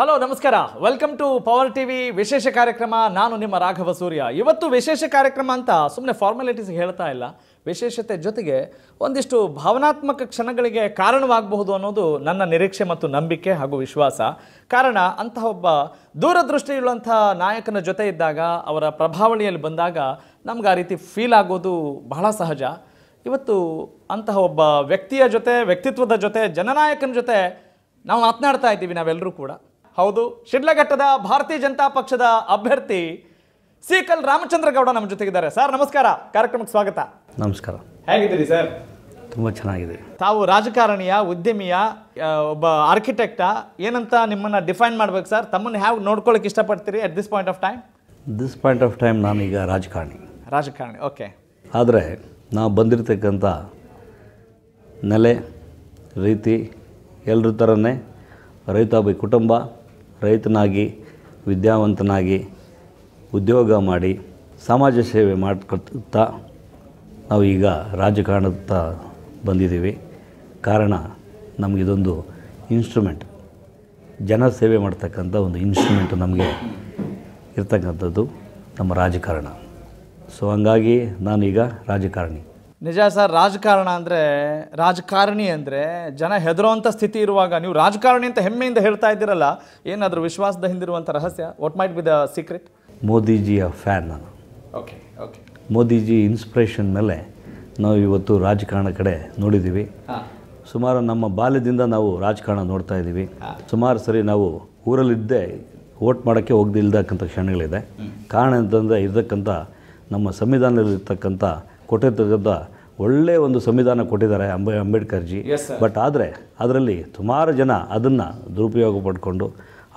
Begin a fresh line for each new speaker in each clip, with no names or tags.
hello ನಮಸ್ಕಾರ welcome to power TV ವಿಶೇಷ ಕಾರ್ಯಕ್ರಮ ನಾನು ನಿಮ್ಮ ರಾಘವ ಸೂರ್ಯ ಇವತ್ತು ವಿಶೇಷ ಕಾರ್ಯಕ್ರಮ ಅಂತ ಸುಮ್ಮನೆ ಫಾರ್ಮಾಲಿಟೀಸ್ ಹೇಳ್ತಾ ಇಲ್ಲ ವಿಶೇಷತೆ ಜೊತೆಗೆ ಒಂದಿಷ್ಟು ಭಾವನಾತ್ಮಕ ಕ್ಷಣಗಳಿಗೆ ಕಾರಣವಾಗಬಹುದು ಅನ್ನೋದು ನನ್ನ ನಿರೀಕ್ಷೆ ಮತ್ತು ನಂಬಿಕೆ ಹಾಗೂ ವಿಶ್ವಾಸ ಕಾರಣ ಅಂತಹ ಒಬ್ಬ ದೂರದೃಷ್ಟಿಯುಳ್ಳಂಥ ನಾಯಕನ ಜೊತೆ ಇದ್ದಾಗ ಅವರ ಪ್ರಭಾವಳಿಯಲ್ಲಿ ಬಂದಾಗ ನಮ್ಗೆ ಆ ರೀತಿ ಫೀಲ್ ಆಗೋದು ಬಹಳ ಸಹಜ ಇವತ್ತು ಅಂತಹ ಒಬ್ಬ ವ್ಯಕ್ತಿಯ ಜೊತೆ ವ್ಯಕ್ತಿತ್ವದ ಜೊತೆ ಜನನಾಯಕನ ಜೊತೆ ನಾವು ಮಾತನಾಡ್ತಾ ಇದ್ದೀವಿ ನಾವೆಲ್ಲರೂ ಕೂಡ ಹೌದು ಶಿಡ್ಲಘಟ್ಟದ ಭಾರತೀಯ ಜನತಾ ಪಕ್ಷದ ಅಭ್ಯರ್ಥಿ ಸಿಕಲ್ ರಾಮಚಂದ್ರ ಗೌಡ ನಮ್ಮ ಜೊತೆಗಿದ್ದಾರೆ ಸರ್ ನಮಸ್ಕಾರ ಕಾರ್ಯಕ್ರಮಕ್ಕೆ ಸ್ವಾಗತ
ನಮಸ್ಕಾರ ಹೇಗಿದ್ದೀರಿ ಸರ್ ತುಂಬ ಚೆನ್ನಾಗಿದೆ
ತಾವು ರಾಜಕಾರಣಿಯ ಉದ್ಯಮಿಯ ಒಬ್ಬ ಆರ್ಕಿಟೆಕ್ಟ ಏನಂತ ನಿಮ್ಮನ್ನು ಡಿಫೈನ್ ಮಾಡ್ಬೇಕು ಸರ್ ತಮ್ಮನ್ನು ಹ್ಯಾವ್ ನೋಡ್ಕೊಳಕ್ಕೆ ಇಷ್ಟಪಡ್ತೀರಿ at this point of time
this point of time ನಾನೀಗ ರಾಜಕಾರಣಿ
ರಾಜಕಾರಣಿ ಓಕೆ
ಆದರೆ ನಾವು ಬಂದಿರತಕ್ಕಂಥ ನೆಲೆ ರೀತಿ ಎಲ್ಲರ ಥರನೇ ರೈತಾಪಿ ಕುಟುಂಬ ರೈತನಾಗಿ ವಿದ್ಯಾವಂತನಾಗಿ ಉದ್ಯೋಗ ಮಾಡಿ ಸಮಾಜ ಸೇವೆ ಮಾಡ್ಕೊಳ್ತಾ ನಾವು ಈಗ ರಾಜಕಾರಣದತ್ತ ಬಂದಿದ್ದೀವಿ ಕಾರಣ ನಮಗಿದೊಂದು ಇನ್ಸ್ಟ್ರೂಮೆಂಟ್ ಜನ ಸೇವೆ ಮಾಡ್ತಕ್ಕಂಥ ಒಂದು ಇನ್ಸ್ಟ್ರೂಮೆಂಟ್ ನಮಗೆ ಇರ್ತಕ್ಕಂಥದ್ದು ನಮ್ಮ ರಾಜಕಾರಣ ಸೊ ಹಂಗಾಗಿ ನಾನೀಗ ರಾಜಕಾರಣಿ
ನಿಜ ಸರ್ ರಾಜಕಾರಣ ಅಂದರೆ ರಾಜಕಾರಣಿ ಅಂದರೆ ಜನ ಅಂಥ ಸ್ಥಿತಿ ಇರುವಾಗ ನೀವು ರಾಜಕಾರಣಿ ಅಂತ ಹೆಮ್ಮೆಯಿಂದ ಹೇಳ್ತಾ ಇದ್ದೀರಲ್ಲ ಏನಾದರೂ ವಿಶ್ವಾಸದ ಹಿಂದಿರುವಂಥ ರಹಸ್ಯ what might be the secret
ಮೋದಿಜಿಯ ಫ್ಯಾನ್ ನಾನು ಓಕೆ ಓಕೆ ಮೋದಿಜಿ ಇನ್ಸ್ಪಿರೇಷನ್ ಮೇಲೆ ನಾವು ಇವತ್ತು ರಾಜಕಾರಣ ಕಡೆ ನೋಡಿದ್ದೀವಿ ಸುಮಾರು ನಮ್ಮ ಬಾಲ್ಯದಿಂದ ನಾವು ರಾಜಕಾರಣ ನೋಡ್ತಾ ಇದ್ದೀವಿ ಸುಮಾರು ಸರಿ ನಾವು ಊರಲ್ಲಿದ್ದೇ ವೋಟ್ ಮಾಡೋಕ್ಕೆ ಹೋಗ್ದಿಲ್ದಕ್ಕಂಥ ಕ್ಷಣಗಳಿದೆ ಕಾರಣ ಅಂತಂದರೆ ಇರತಕ್ಕಂಥ ನಮ್ಮ ಸಂವಿಧಾನದಲ್ಲಿರ್ತಕ್ಕಂಥ ಕೊಟ್ಟಿರ್ತಕ್ಕಂಥ ಒಳ್ಳೆಯ ಒಂದು ಸಂವಿಧಾನ ಕೊಟ್ಟಿದ್ದಾರೆ ಅಂಬೇಡ್ಕರ್ ಅಂಬೇಡ್ಕರ್ಜಿ ಬಟ್ ಆದರೆ ಅದರಲ್ಲಿ ಸುಮಾರು ಜನ ಅದನ್ನು ದುರುಪಯೋಗ ಪಡ್ಕೊಂಡು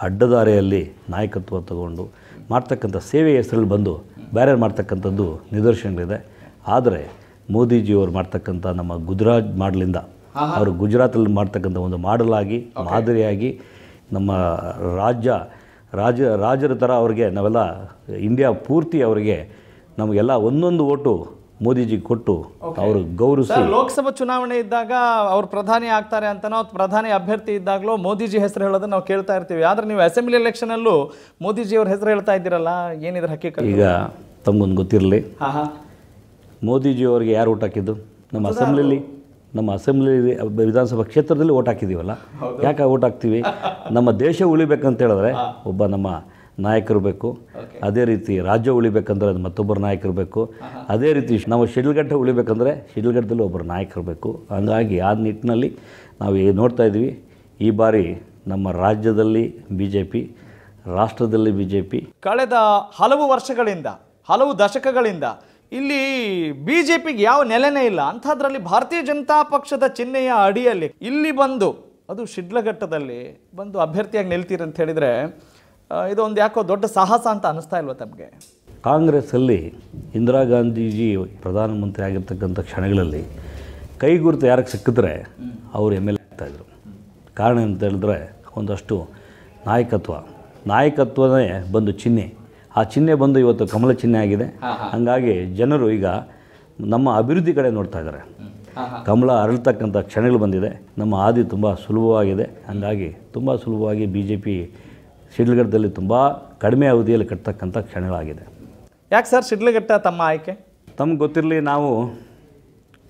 ಅಡ್ಡದಾರಿಯಲ್ಲಿ ನಾಯಕತ್ವ ತಗೊಂಡು ಮಾಡ್ತಕ್ಕಂಥ ಸೇವೆಯ ಹೆಸರಲ್ಲಿ ಬಂದು ಬೇರೆ ಮಾಡ್ತಕ್ಕಂಥದ್ದು ನಿದರ್ಶನಗಳಿದೆ ಆದರೆ ಮೋದಿಜಿಯವರು ಮಾಡ್ತಕ್ಕಂಥ ನಮ್ಮ ಗುಜರಾತ್ ಮಾಡಲಿಂದ ಅವರು ಗುಜರಾತಲ್ಲಿ ಮಾಡ್ತಕ್ಕಂಥ ಒಂದು ಮಾಡಲಾಗಿ ಮಾದರಿಯಾಗಿ ನಮ್ಮ ರಾಜ್ಯ ರಾಜ ರಾಜರ ಥರ ಅವ್ರಿಗೆ ನಾವೆಲ್ಲ ಇಂಡಿಯಾ ಪೂರ್ತಿ ಅವರಿಗೆ ನಮಗೆಲ್ಲ ಒಂದೊಂದು ಓಟು ಮೋದಿಜಿ ಕೊಟ್ಟು ಅವರು ಗೌರವಿಸಿ
ಲೋಕಸಭಾ ಚುನಾವಣೆ ಇದ್ದಾಗ ಅವರು ಪ್ರಧಾನಿ ಆಗ್ತಾರೆ ಅಂತ ಪ್ರಧಾನಿ ಅಭ್ಯರ್ಥಿ ಇದ್ದಾಗಲೂ ಮೋದಿಜಿ ಹೆಸರು ಹೇಳೋದನ್ನ ನಾವು ಕೇಳ್ತಾ ಇರ್ತೀವಿ ಆದರೆ ನೀವು ಅಸೆಂಬ್ಲಿ ಎಲೆಕ್ಷನಲ್ಲೂ ಮೋದಿಜಿ ಅವ್ರ ಹೆಸರು ಹೇಳ್ತಾ ಇದ್ದೀರಲ್ಲ ಏನಿದ್ರ ಹಾಕಿ
ಈಗ ತಮಗೊಂದು ಗೊತ್ತಿರಲಿ ಮೋದಿಜಿ ಅವರಿಗೆ ಯಾರು ಊಟ ಹಾಕಿದ್ದು ನಮ್ಮ ಅಸೆಂಬ್ಲಿಲಿ ನಮ್ಮ ಅಸೆಂಬ್ಲಿ ವಿಧಾನಸಭಾ ಕ್ಷೇತ್ರದಲ್ಲಿ ಓಟ್ ಹಾಕಿದ್ದೀವಲ್ಲ ಯಾಕೆ ಓಟ್ ಹಾಕ್ತೀವಿ ನಮ್ಮ ದೇಶ ಉಳಿಬೇಕಂತ ಹೇಳಿದ್ರೆ ಒಬ್ಬ ನಮ್ಮ ನಾಯಕರು ಬೇಕು ಅದೇ ರೀತಿ ರಾಜ್ಯ ಉಳಿಬೇಕಂದ್ರೆ ಅದು ಮತ್ತೊಬ್ಬರು ನಾಯಕರು ಬೇಕು ಅದೇ ರೀತಿ ನಾವು ಶಿಡ್ಲಘಟ್ಟ ಉಳಿಬೇಕಂದ್ರೆ ಶಿಡ್ಲಘಟ್ಟದಲ್ಲಿ ಒಬ್ಬರು ನಾಯಕರು ಬೇಕು ಹಾಗಾಗಿ ಆ ನಿಟ್ಟಿನಲ್ಲಿ ನಾವು ನೋಡ್ತಾ ಇದ್ದೀವಿ ಈ ಬಾರಿ ನಮ್ಮ ರಾಜ್ಯದಲ್ಲಿ ಬಿ ಜೆ ಪಿ ರಾಷ್ಟ್ರದಲ್ಲಿ ಬಿ ಜೆ ಪಿ ಕಳೆದ ಹಲವು
ವರ್ಷಗಳಿಂದ ಹಲವು ದಶಕಗಳಿಂದ ಇಲ್ಲಿ ಬಿ ಜೆ ಪಿಗೆ ಯಾವ ನೆಲೆನೇ ಇಲ್ಲ ಅಂಥದ್ರಲ್ಲಿ ಭಾರತೀಯ ಜನತಾ ಪಕ್ಷದ ಚಿಹ್ನೆಯ ಅಡಿಯಲ್ಲಿ ಇಲ್ಲಿ ಬಂದು ಅದು ಶಿಡ್ಲಘಟ್ಟದಲ್ಲಿ ಬಂದು ಅಭ್ಯರ್ಥಿಯಾಗಿ ನಿಲ್ತೀರಂತ ಹೇಳಿದರೆ ಇದೊಂದು ಯಾಕೋ ದೊಡ್ಡ ಸಾಹಸ ಅಂತ ಅನ್ನಿಸ್ತಾ ಇಲ್ವ ತಮಗೆ
ಕಾಂಗ್ರೆಸ್ಸಲ್ಲಿ ಇಂದಿರಾ ಗಾಂಧೀಜಿ ಪ್ರಧಾನಮಂತ್ರಿ ಆಗಿರ್ತಕ್ಕಂಥ ಕ್ಷಣಗಳಲ್ಲಿ ಕೈಗುರುತು ಯಾರಿಗೆ ಸಿಕ್ಕಿದ್ರೆ ಅವರು ಎಮ್ ಎಲ್ ಎ ಆಗ್ತಾಯಿದ್ರು ಕಾರಣ ಅಂತ ಹೇಳಿದ್ರೆ ಒಂದಷ್ಟು ನಾಯಕತ್ವ ನಾಯಕತ್ವನೇ ಬಂದು ಚಿಹ್ನೆ ಆ ಚಿಹ್ನೆ ಬಂದು ಇವತ್ತು ಕಮಲ ಚಿಹ್ನೆ ಆಗಿದೆ ಹಂಗಾಗಿ ಜನರು ಈಗ ನಮ್ಮ ಅಭಿವೃದ್ಧಿ ಕಡೆ ನೋಡ್ತಾ ಇದ್ದಾರೆ ಕಮಲ ಅರಳತಕ್ಕಂಥ ಕ್ಷಣಗಳು ಬಂದಿದೆ ನಮ್ಮ ಹಾದಿ ತುಂಬ ಸುಲಭವಾಗಿದೆ ಹಂಗಾಗಿ ತುಂಬ ಸುಲಭವಾಗಿ ಬಿ ಜೆ ಪಿ ಶಿಡ್ಲಘಟ್ಟದಲ್ಲಿ ತುಂಬ ಕಡಿಮೆ ಅವಧಿಯಲ್ಲಿ ಕಟ್ತಕ್ಕಂಥ ಕ್ಷಣಗಳಾಗಿದೆ ಯಾಕೆ ಸರ್ ಶಿಡ್ಲಘಟ್ಟ ತಮ್ಮ ಆಯ್ಕೆ ತಮ್ಗೆ ಗೊತ್ತಿರಲಿ ನಾವು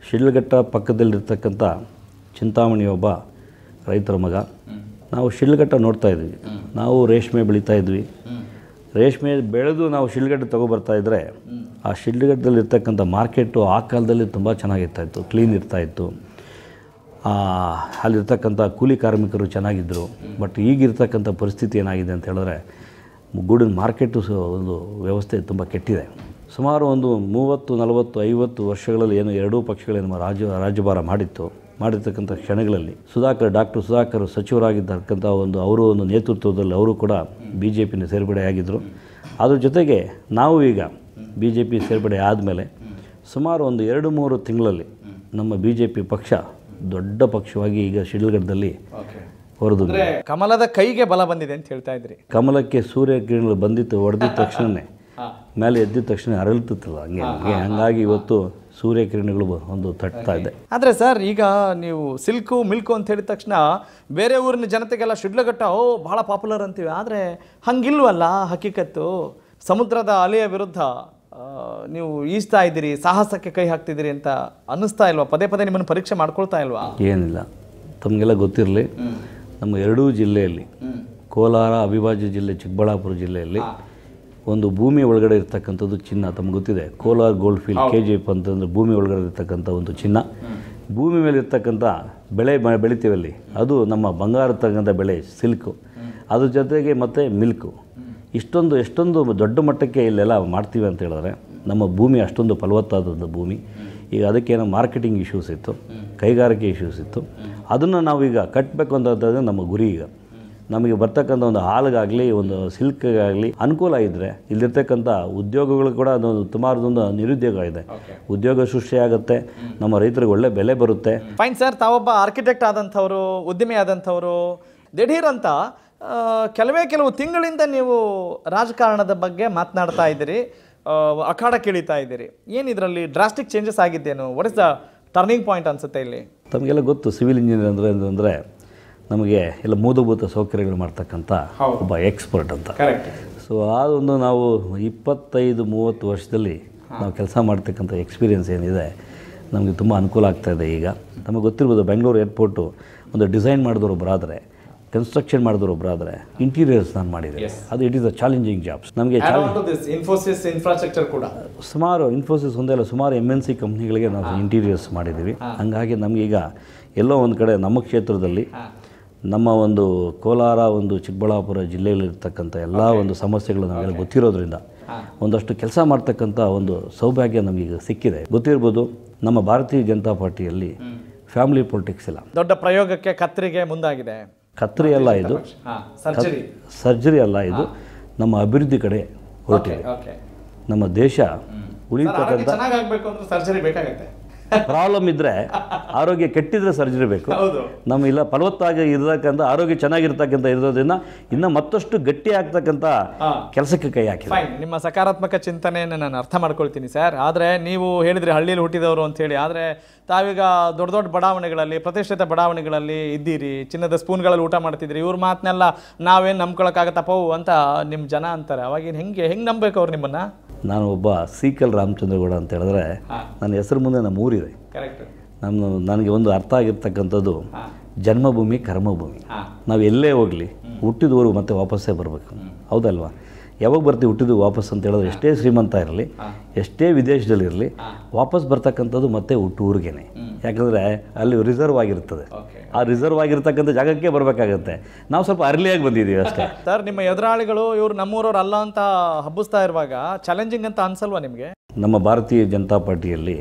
ಶಿಡ್ಲಘಟ್ಟ ಪಕ್ಕದಲ್ಲಿರ್ತಕ್ಕಂಥ ಚಿಂತಾಮಣಿ ಒಬ್ಬ ರೈತರ ಮಗ ನಾವು ಶಿಡ್ಲಘಟ್ಟ ನೋಡ್ತಾ ಇದ್ವಿ ನಾವು ರೇಷ್ಮೆ ಬೆಳೀತಾ ಇದ್ವಿ ರೇಷ್ಮೆ ಬೆಳೆದು ನಾವು ಶಿಡ್ಲಘಟ್ಟ ತಗೊಬರ್ತಾ ಇದ್ದರೆ ಆ ಶಿಡ್ಲಘಟ್ಟದಲ್ಲಿರ್ತಕ್ಕಂಥ ಮಾರ್ಕೆಟು ಆ ಕಾಲದಲ್ಲಿ ತುಂಬ ಚೆನ್ನಾಗಿರ್ತಾಯಿತ್ತು ಕ್ಲೀನ್ ಇರ್ತಾಯಿತ್ತು ಅಲ್ಲಿರ್ತಕ್ಕಂಥ ಕೂಲಿ ಕಾರ್ಮಿಕರು ಚೆನ್ನಾಗಿದ್ದರು ಬಟ್ ಈಗಿರ್ತಕ್ಕಂಥ ಪರಿಸ್ಥಿತಿ ಏನಾಗಿದೆ ಅಂತ ಹೇಳಿದ್ರೆ ಗೂಡಿನ ಮಾರ್ಕೆಟು ಒಂದು ವ್ಯವಸ್ಥೆ ತುಂಬ ಕೆಟ್ಟಿದೆ ಸುಮಾರು ಒಂದು ಮೂವತ್ತು ನಲವತ್ತು ಐವತ್ತು ವರ್ಷಗಳಲ್ಲಿ ಏನು ಎರಡೂ ಪಕ್ಷಗಳೇನು ರಾಜ ರಾಜ್ಯಭಾರ ಮಾಡಿತ್ತು ಮಾಡಿರ್ತಕ್ಕಂಥ ಕ್ಷಣಗಳಲ್ಲಿ ಸುಧಾಕರ್ ಡಾಕ್ಟರ್ ಸುಧಾಕರ್ ಸಚಿವರಾಗಿದ್ದಕ್ಕಂಥ ಒಂದು ಅವರು ಒಂದು ನೇತೃತ್ವದಲ್ಲಿ ಅವರು ಕೂಡ ಬಿ ಜೆ ಪಿನ ಸೇರ್ಪಡೆಯಾಗಿದ್ದರು ಅದ್ರ ಜೊತೆಗೆ ನಾವು ಈಗ ಬಿ ಜೆ ಪಿ ಸೇರ್ಪಡೆ ಆದಮೇಲೆ ಸುಮಾರು ಒಂದು ಎರಡು ಮೂರು ತಿಂಗಳಲ್ಲಿ ನಮ್ಮ ಬಿ ಜೆ ಪಿ ಪಕ್ಷ ದೊಡ್ಡ ಪಕ್ಷವಾಗಿ ಈಗ ಶಿಡ್ಲಘಟ್ಟದಲ್ಲಿ ಹೊರದು
ಕಮಲದ ಕೈಗೆ ಬಲ ಬಂದಿದೆ ಅಂತ ಹೇಳ್ತಾ ಇದ್ರಿ
ಕಮಲಕ್ಕೆ ಸೂರ್ಯ ಕಿರಣಗಳು ಬಂದಿತ್ತು ಹೊಡೆದಿದ್ದ ತಕ್ಷಣನೇ ಮೇಲೆ ಎದ್ದಿದ ತಕ್ಷಣ ಅರಳುತ್ತಲ್ಲ ಹಂಗೆ ಹಂಗೆ ಹಂಗಾಗಿ ಇವತ್ತು ಸೂರ್ಯ ಕಿರಣಗಳು ಒಂದು ತಟ್ತಾ ಇದೆ
ಆದರೆ ಸರ್ ಈಗ ನೀವು ಸಿಲ್ಕು ಮಿಲ್ಕು ಅಂತ ಹೇಳಿದ ತಕ್ಷಣ ಬೇರೆ ಊರಿನ ಜನತೆಗೆಲ್ಲ ಶಿಡ್ಲಘಟ್ಟ ಓ ಭಾಳ ಪಾಪ್ಯುಲರ್ ಅಂತೀವಿ ಆದರೆ ಹಂಗಿಲ್ವಲ್ಲ ಹಕೀಕತ್ತು ಸಮುದ್ರದ ಅಲೆಯ ವಿರುದ್ಧ ನೀವು ಈಜ್ತಾ ಇದ್ದೀರಿ ಸಾಹಸಕ್ಕೆ ಕೈ ಹಾಕ್ತಿದ್ದೀರಿ ಅಂತ ಅನ್ನಿಸ್ತಾ ಇಲ್ವಾ ಪದೇ ಪದೇ ನಿಮ್ಮನ್ನು ಪರೀಕ್ಷೆ ಮಾಡ್ಕೊಳ್ತಾ ಇಲ್ವಾ
ಏನಿಲ್ಲ ತಮಗೆಲ್ಲ ಗೊತ್ತಿರಲಿ ನಮ್ಮ ಎರಡೂ ಜಿಲ್ಲೆಯಲ್ಲಿ ಕೋಲಾರ ಅವಿಭಾಜ್ಯ ಜಿಲ್ಲೆ ಚಿಕ್ಕಬಳ್ಳಾಪುರ ಜಿಲ್ಲೆಯಲ್ಲಿ ಒಂದು ಭೂಮಿ ಒಳಗಡೆ ಇರ್ತಕ್ಕಂಥದ್ದು ಚಿನ್ನ ತಮ್ಗೆ ಗೊತ್ತಿದೆ Kolar gold field K G F ಅಂತಂದರೆ ಭೂಮಿ ಒಳಗಡೆ ಇರ್ತಕ್ಕಂಥ ಒಂದು ಚಿನ್ನ ಭೂಮಿ ಮೇಲೆ ಇರ್ತಕ್ಕಂಥ ಬೆಳೆ ಬೆಳಿತೀವಲ್ಲಿ ಅದು ನಮ್ಮ ಬಂಗಾರ ತಕ್ಕಂಥ ಬೆಳೆ ಸಿಲ್ಕು ಅದ್ರ ಜೊತೆಗೆ ಮತ್ತು ಮಿಲ್ಕು ಇಷ್ಟೊಂದು ಎಷ್ಟೊಂದು ದೊಡ್ಡ ಮಟ್ಟಕ್ಕೆ ಇಲ್ಲೆಲ್ಲ ಮಾಡ್ತೀವಿ ಅಂತ ಹೇಳಿದ್ರೆ ನಮ್ಮ ಭೂಮಿ ಅಷ್ಟೊಂದು ಫಲವತ್ತಾದಂಥ ಭೂಮಿ ಈಗ ಅದಕ್ಕೇನೋ ಮಾರ್ಕೆಟಿಂಗ್ ಇಶ್ಯೂಸ್ ಇತ್ತು ಕೈಗಾರಿಕೆ ಇಶ್ಯೂಸ್ ಇತ್ತು ಅದನ್ನು ನಾವೀಗ ಕಟ್ಟಬೇಕು ಅಂತ ನಮ್ಮ ಗುರಿ ಈಗ ನಮಗೆ ಬರ್ತಕ್ಕಂಥ ಒಂದು ಹಾಲಿಗಾಗಲಿ ಒಂದು ಸಿಲ್ಕ್ಗಾಗಲಿ ಅನುಕೂಲ ಇದ್ದರೆ ಇಲ್ಲಿರ್ತಕ್ಕಂಥ ಉದ್ಯೋಗಗಳು ಕೂಡ ಅದೊಂದು ಸುಮಾರದೊಂದು ನಿರುದ್ಯೋಗ ಇದೆ ಉದ್ಯೋಗ ಸೃಷ್ಟಿಯಾಗುತ್ತೆ ನಮ್ಮ ರೈತರಿಗೆ ಒಳ್ಳೆ ಬೆಲೆ ಬರುತ್ತೆ
ಫೈನ್ ಸರ್ ತಾವೊಬ್ಬ ಆರ್ಕಿಟೆಕ್ಟ್ ಆದಂಥವರು ಉದ್ಯಮಿ ಆದಂಥವರು ಅಂತ ಕೆಲವೇ ಕೆಲವು ತಿಂಗಳಿಂದ ನೀವು ರಾಜಕಾರಣದ ಬಗ್ಗೆ ಮಾತನಾಡ್ತಾ ಇದ್ದೀರಿ ಅಖಾಡ ಕೇಳಿತಾ ಇದ್ದೀರಿ ಏನು ಇದರಲ್ಲಿ ಡ್ರಾಸ್ಟಿಕ್ ಚೇಂಜಸ್ ಆಗಿದ್ದೇನು what is the turning point ಅನಿಸುತ್ತೆ ಇಲ್ಲಿ
ತಮಗೆಲ್ಲ ಗೊತ್ತು ಸಿವಿಲ್ ಇಂಜಿನಿಯರ್ ಅಂದರೆ ಅಂದರೆ ನಮಗೆ ಎಲ್ಲ ಮೂಲಭೂತ ಸೌಕರ್ಯಗಳು ಮಾಡ್ತಕ್ಕಂಥ ಒಬ್ಬ ಎಕ್ಸ್ಪರ್ಟ್ ಅಂತ ಸೊ ಅದೊಂದು ನಾವು ಇಪ್ಪತ್ತೈದು ಮೂವತ್ತು ವರ್ಷದಲ್ಲಿ ನಾವು ಕೆಲಸ ಮಾಡ್ತಕ್ಕಂಥ ಎಕ್ಸ್ಪೀರಿಯೆನ್ಸ್ ಏನಿದೆ ನಮಗೆ ತುಂಬ ಅನುಕೂಲ ಆಗ್ತಾಯಿದೆ ಈಗ ನಮಗೆ ಗೊತ್ತಿರ್ಬೋದು ಬೆಂಗಳೂರು ಏರ್ಪೋರ್ಟು ಒಂದು ಡಿಸೈನ್ ಮಾಡಿದವರು ಒಬ್ಬರಾದರೆ ಕನ್ಸ್ಟ್ರಕ್ಷನ್ ಮಾಡಿದ್ರು ಒಬ್ಬರಾದರೆ ಇಂಟೀರಿಯರ್ಸ್ ನಾನು ಮಾಡಿದೆ ಅದು it is a challenging jobs ನಮಗೆ
ಇನ್ಫೋಸಿಸ್ ಇನ್ಫ್ರಾಸ್ಟ್ರಕ್ಚರ್ ಕೂಡ
ಸುಮಾರು ಇನ್ಫೋಸಿಸ್ ಒಂದೆಲ್ಲ ಸುಮಾರು ಎಮ್ ಎನ್ ಸಿ ಕಂಪ್ನಿಗಳಿಗೆ ನಾವು ಇಂಟೀರಿಯರ್ಸ್ ಮಾಡಿದ್ದೀವಿ ಹಾಗಾಗಿ ನಮಗೀಗ ಎಲ್ಲೋ ಒಂದು ಕಡೆ ನಮ್ಮ ಕ್ಷೇತ್ರದಲ್ಲಿ ನಮ್ಮ ಒಂದು ಕೋಲಾರ ಒಂದು ಚಿಕ್ಕಬಳ್ಳಾಪುರ ಜಿಲ್ಲೆಯಲ್ಲಿರ್ತಕ್ಕಂಥ ಎಲ್ಲ ಒಂದು ಸಮಸ್ಯೆಗಳು ನಮಗೆ ಗೊತ್ತಿರೋದ್ರಿಂದ ಒಂದಷ್ಟು ಕೆಲಸ ಮಾಡ್ತಕ್ಕಂಥ ಒಂದು ಸೌಭಾಗ್ಯ ನಮಗೀಗ ಸಿಕ್ಕಿದೆ ಗೊತ್ತಿರ್ಬೋದು ನಮ್ಮ ಭಾರತೀಯ ಜನತಾ ಪಾರ್ಟಿಯಲ್ಲಿ ಫ್ಯಾಮಿಲಿ ಪೊಲಿಟಿಕ್ಸ್ ಇಲ್ಲ
ದೊಡ್ಡ ಪ್ರಯೋಗಕ್ಕೆ ಕತ್ತರಿಗೆ ಮುಂದಾಗಿದೆ
ಕತ್ತರಿ ಅಲ್ಲ ಇದು ಸರ್ಜರಿ ಅಲ್ಲ ಇದು ನಮ್ಮ ಅಭಿವೃದ್ಧಿ ಕಡೆ ಹೊರಟಿದೆ ನಮ್ಮ ದೇಶ ಉಳಿತಕ್ಕಂಥ ಪ್ರಾಬ್ಲಮ್ ಇದ್ರೆ ಆರೋಗ್ಯ ಕೆಟ್ಟಿದ್ರೆ ಸರ್ಜರಿ ಬೇಕು ನಮ್ಮ ಇಲ್ಲ ಫಲವತ್ತಾಗಿ ಇರತಕ್ಕಂಥ ಆರೋಗ್ಯ ಚೆನ್ನಾಗಿರ್ತಕ್ಕಂಥ ಇರೋದ್ರಿಂದ ಇನ್ನು ಮತ್ತಷ್ಟು ಗಟ್ಟಿ ಆಗ್ತಕ್ಕಂಥ ಕೆಲಸಕ್ಕೆ ಕೈ ಹಾಕಿದೆ
ನಿಮ್ಮ ಸಕಾರಾತ್ಮಕ ಚಿಂತನೆಯನ್ನು ನಾನು ಅರ್ಥ ಮಾಡ್ಕೊಳ್ತೀನಿ ಸರ್ ಆದರೆ ನೀವು ಹೇಳಿದರೆ ಹಳ್ಳಿಯಲ್ಲಿ ಹುಟ್ಟಿದವರು ಹೇಳಿ ಆದರೆ ತಾವೀಗ ದೊಡ್ಡ ದೊಡ್ಡ ಬಡಾವಣೆಗಳಲ್ಲಿ ಪ್ರತಿಷ್ಠಿತ ಬಡಾವಣೆಗಳಲ್ಲಿ ಇದ್ದೀರಿ ಚಿನ್ನದ ಸ್ಪೂನ್ಗಳಲ್ಲಿ ಊಟ ಮಾಡ್ತಿದ್ದೀರಿ ಇವ್ರ ಮಾತನ್ನೆಲ್ಲ ನಾವೇನು ನಂಬ್ಕೊಳಕ್ಕಾಗತ್ತಪ್ಪ ಅಂತ ನಿಮ್ಮ ಜನ ಅಂತಾರೆ ಅವಾಗಿನ ಹೆಂಗೆ ಹೆಂಗೆ ನಂಬಬೇಕು ಅವ್ರು ನಿಮ್ಮನ್ನು
ನಾನು ಒಬ್ಬ ಸೀಕಲ್ ರಾಮಚಂದ್ರಗೌಡ ಅಂತ ಹೇಳಿದ್ರೆ ನನ್ನ ಹೆಸರು ಮುಂದೆ ನಮ್ಮ ಊರಿದೆ ಕರೆಕ್ಟ್ ನಮ್ಮ ನನಗೆ ಒಂದು ಅರ್ಥ ಆಗಿರ್ತಕ್ಕಂಥದ್ದು ಜನ್ಮಭೂಮಿ ಕರ್ಮಭೂಮಿ ನಾವು ಎಲ್ಲೇ ಹೋಗಲಿ ಹುಟ್ಟಿದವರು ಮತ್ತೆ ವಾಪಸ್ಸೇ ಬರಬೇಕು ಹೌದಲ್ವಾ ಯಾವಾಗ ಬರ್ತೀವಿ ಹುಟ್ಟಿದ್ದು ವಾಪಸ್ ಅಂತ ಹೇಳಿದ್ರೆ ಎಷ್ಟೇ ಶ್ರೀಮಂತ ಇರಲಿ ಎಷ್ಟೇ ವಿದೇಶದಲ್ಲಿರಲಿ ವಾಪಸ್ ಬರ್ತಕ್ಕಂಥದ್ದು ಮತ್ತೆ ಹುಟ್ಟೂರ್ಗೇ ಯಾಕಂದರೆ ಅಲ್ಲಿ ರಿಸರ್ವ್ ಆಗಿರ್ತದೆ ಆ ರಿಸರ್ವ್ ಆಗಿರ್ತಕ್ಕಂಥ ಜಾಗಕ್ಕೆ ಬರಬೇಕಾಗತ್ತೆ ನಾವು ಸ್ವಲ್ಪ ಅರ್ಲಿಯಾಗಿ ಬಂದಿದ್ದೀವಿ ಅಷ್ಟೇ
ಸರ್ ನಿಮ್ಮ ಎದುರಾಳಿಗಳು ಇವರು ನಮ್ಮೂರವ್ರು ಅಲ್ಲ ಅಂತ ಹಬ್ಬಿಸ್ತಾ ಇರುವಾಗ ಚಾಲೆಂಜಿಂಗ್ ಅಂತ ಅನ್ಸಲ್ವಾ ನಿಮಗೆ
ನಮ್ಮ ಭಾರತೀಯ ಜನತಾ ಪಾರ್ಟಿಯಲ್ಲಿ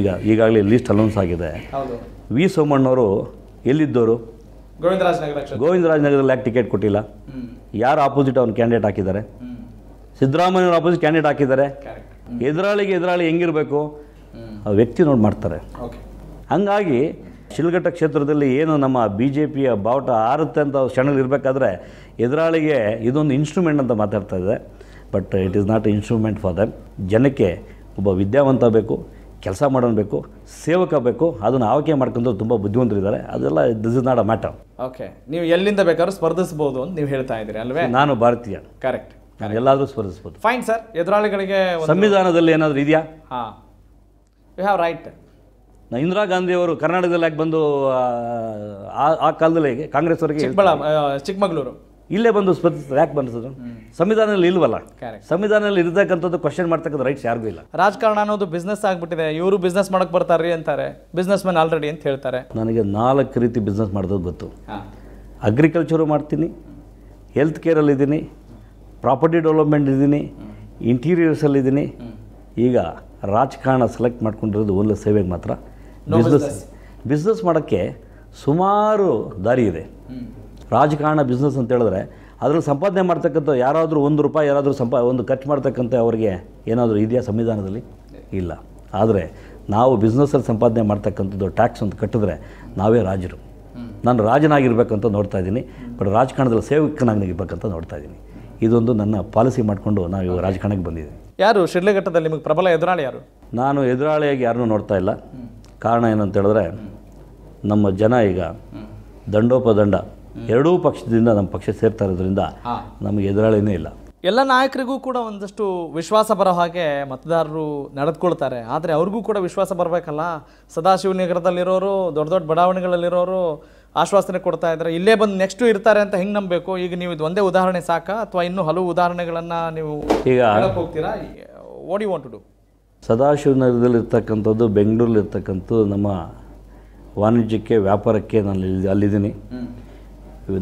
ಈಗ ಈಗಾಗಲೇ ಲೀಸ್ಟ್ ಅನೌನ್ಸ್ ಆಗಿದೆ ವಿ ಸೋಮಣ್ಣವರು ಎಲ್ಲಿದ್ದವರು ಗೋವಿಂದರಾಜನಗರ ಗೋವಿಂದರಾಜನಗರಲ್ಲಿ ಯಾಕೆ ಟಿಕೆಟ್ ಕೊಟ್ಟಿಲ್ಲ ಯಾರು ಆಪೋಸಿಟ್ ಅವ್ನ ಕ್ಯಾಂಡಿಡೇಟ್ ಹಾಕಿದ್ದಾರೆ ಸಿದ್ದರಾಮಯ್ಯವ್ರ ಆಪೋಸಿಟ್ ಕ್ಯಾಂಡಿಡೇಟ್ ಹಾಕಿದ್ದಾರೆ ಎದುರಾಳಿಗೆ ಎದುರಾಳಿ ಹೆಂಗಿರಬೇಕು ಆ ವ್ಯಕ್ತಿ ನೋಡಿ ಮಾಡ್ತಾರೆ ಹಂಗಾಗಿ ಶಿಲ್ಘಟ್ಟ ಕ್ಷೇತ್ರದಲ್ಲಿ ಏನು ನಮ್ಮ ಬಿ ಜೆ ಪಿಯ ಬಾವುಟ ಆರುತ್ತೆ ಅಂತ ಇರಬೇಕಾದ್ರೆ ಎದುರಾಳಿಗೆ ಇದೊಂದು ಇನ್ಸ್ಟ್ರೂಮೆಂಟ್ ಅಂತ ಮಾತಾಡ್ತಾ ಇದೆ but it is not instrument for them ಜನಕ್ಕೆ ಒಬ್ಬ ವಿದ್ಯಾವಂತ ಬೇಕು ಕೆಲಸ ಮಾಡೋನು ಬೇಕು ಸೇವಕ ಬೇಕು ಅದನ್ನು ಆಯ್ಕೆ ಮಾಡ್ಕೊಂಡು ತುಂಬ ಬುದ್ಧಿವಂತರಿದ್ದಾರೆ ಅದೆಲ್ಲ this is not a matter
okay ನೀವು ಎಲ್ಲಿಂದ ಬೇಕಾದ್ರೂ ಸ್ಪರ್ಧಿಸಬಹುದು ಅಂತ ನೀವು ಹೇಳ್ತಾ ಇದ್ದೀರಿ
ಅಲ್ವೇ ನಾನು ಭಾರತೀಯ ಕರೆಕ್ಟ್ ಎಲ್ಲಾದರೂ ಸ್ಪರ್ಧಿಸ್ಬೋದು
ಫೈನ್ ಸರ್ ಎದುರಾಳಿಗಳಿಗೆ
ಸಂವಿಧಾನದಲ್ಲಿ ಏನಾದರೂ ಇದೆಯಾ
ಹಾಂ you have right
Indira Gandhi ಅವರು ಕರ್ನಾಟಕದಲ್ಲಿ ಯಾಕೆ ಬಂದು ಆ ಕಾಲದಲ್ಲಿ ಕಾಂಗ್ರೆಸ್ ಅವರಿಗೆ ಚಿಕ್ಕಮಗಳೂರು ಇಲ್ಲೇ ಬಂದು ಸ್ಪರ್ಧಿಸಿದ್ರು ಯಾಕೆ ಬಂದ್ರು ಸಂವಿಧಾನದಲ್ಲಿ ಇಲ್ವಲ್ಲ ಸಂವಿಧಾನದಲ್ಲಿ ಇರ್ತಕ್ಕಂಥದ್ದು ಕ್ವಶನ್ ಮಾಡ್ತಕ್ಕಂಥ ರೈಟ್ಸ್ ಯಾರಿಗೂ ಇಲ್ಲ
ರಾಜಕಾರಣ ಅನ್ನೋದು ಬಿಸ್ನೆಸ್ ಆಗಿಬಿಟ್ಟಿದೆ ಇವರು ಬಿಸ್ನೆಸ್ ಮಾಡಕ್ಕೆ ಬರ್ತಾರೆ ಅಂತಾರೆ ಬಿಸ್ನೆಸ್ ಮ್ಯಾನ್ ಆಲ್ರೆಡಿ ಅಂತ ಹೇಳ್ತಾರೆ
ನನಗೆ ನಾಲ್ಕು ರೀತಿ ಬಿಸ್ನೆಸ್ ಮಾಡೋದು ಗೊತ್ತು ಅಗ್ರಿಕಲ್ಚರು ಮಾಡ್ತೀನಿ ಹೆಲ್ತ್ ಕೇರಲ್ಲಿದ್ದೀನಿ ಪ್ರಾಪರ್ಟಿ ಡೆವಲಪ್ಮೆಂಟ್ ಇದ್ದೀನಿ ಇಂಟೀರಿಯರ್ಸಲ್ಲಿದ್ದೀನಿ ಈಗ ರಾಜಕಾರಣ ಸೆಲೆಕ್ಟ್ ಮಾಡ್ಕೊಂಡಿರೋದು ಒಂದು ಸೇವೆಗೆ ಮಾತ್ರ ಬಿಸ್ನೆಸ್ ಬಿಸ್ನೆಸ್ ಮಾಡೋಕ್ಕೆ ಸುಮಾರು ದಾರಿ ಇದೆ ರಾಜಕಾರಣ ಬಿಸ್ನೆಸ್ ಅಂತ ಹೇಳಿದ್ರೆ ಅದರಲ್ಲಿ ಸಂಪಾದನೆ ಮಾಡ್ತಕ್ಕಂಥ ಯಾರಾದರೂ ಒಂದು ರೂಪಾಯಿ ಯಾರಾದರೂ ಸಂಪಾ ಒಂದು ಖರ್ಚು ಮಾಡ್ತಕ್ಕಂಥ ಅವರಿಗೆ ಏನಾದರೂ ಇದೆಯಾ ಸಂವಿಧಾನದಲ್ಲಿ ಇಲ್ಲ ಆದರೆ ನಾವು ಬಿಸ್ನೆಸ್ಸಲ್ಲಿ ಸಂಪಾದನೆ ಮಾಡ್ತಕ್ಕಂಥದ್ದು ಟ್ಯಾಕ್ಸ್ ಅಂತ ಕಟ್ಟಿದ್ರೆ ನಾವೇ ರಾಜರು ನಾನು ರಾಜನಾಗಿರ್ಬೇಕಂತ ನೋಡ್ತಾ ಇದ್ದೀನಿ ಬಟ್ ರಾಜಕಾರಣದಲ್ಲಿ ಸೇವಕನಾಗಿರ್ಬೇಕಂತ ನೋಡ್ತಾ ಇದ್ದೀನಿ ಇದೊಂದು ನನ್ನ ಪಾಲಿಸಿ ಮಾಡಿಕೊಂಡು ನಾವು ಇವಾಗ ರಾಜಕಾರಣಕ್ಕೆ ಬಂದಿದ್ದೀವಿ
ಯಾರು ಶಿಡ್ಲಘಟ್ಟದಲ್ಲಿ ನಿಮಗೆ ಪ್ರಬಲ ಎದುರಾಳಿ ಯಾರು
ನಾನು ಎದುರಾಳಿಯಾಗಿ ಯಾರನ್ನೂ ನೋಡ್ತಾ ಇಲ್ಲ ಕಾರಣ ಏನಂತ ಹೇಳಿದ್ರೆ ನಮ್ಮ ಜನ ಈಗ ದಂಡೋಪದಂಡ ಎರಡೂ ಪಕ್ಷದಿಂದ ನಮ್ಮ ಪಕ್ಷ ಸೇರ್ತಾ ಇರೋದ್ರಿಂದ ನಮಗೆ ಎದುರಾಳಿನೇ ಇಲ್ಲ
ಎಲ್ಲ ನಾಯಕರಿಗೂ ಕೂಡ ಒಂದಷ್ಟು ವಿಶ್ವಾಸ ಬರೋ ಹಾಗೆ ಮತದಾರರು ನಡೆದುಕೊಳ್ತಾರೆ ಆದರೆ ಅವ್ರಿಗೂ ಕೂಡ ವಿಶ್ವಾಸ ಬರಬೇಕಲ್ಲ ಸದಾಶಿವನಗರದಲ್ಲಿರೋರು ದೊಡ್ಡ ದೊಡ್ಡ ಬಡಾವಣೆಗಳಲ್ಲಿರೋರು ಆಶ್ವಾಸನೆ ಕೊಡ್ತಾ ಇದ್ದಾರೆ ಇಲ್ಲೇ ಬಂದು ನೆಕ್ಸ್ಟು ಇರ್ತಾರೆ ಅಂತ ಹೆಂಗೆ ನಂಬಬೇಕು ಈಗ ನೀವು ಇದು ಒಂದೇ ಉದಾಹರಣೆ ಸಾಕಾ ಅಥವಾ ಇನ್ನೂ ಹಲವು ಉದಾಹರಣೆಗಳನ್ನು ನೀವು ಈಗ ಹೋಗ್ತೀರಾ what you want to
do ಬೆಂಗಳೂರಲ್ಲಿರ್ತಕ್ಕಂಥದ್ದು ನಮ್ಮ ವಾಣಿಜ್ಯಕ್ಕೆ ವ್ಯಾಪಾರಕ್ಕೆ ನಾನು ಅಲ್ಲಿದ್ದೀನಿ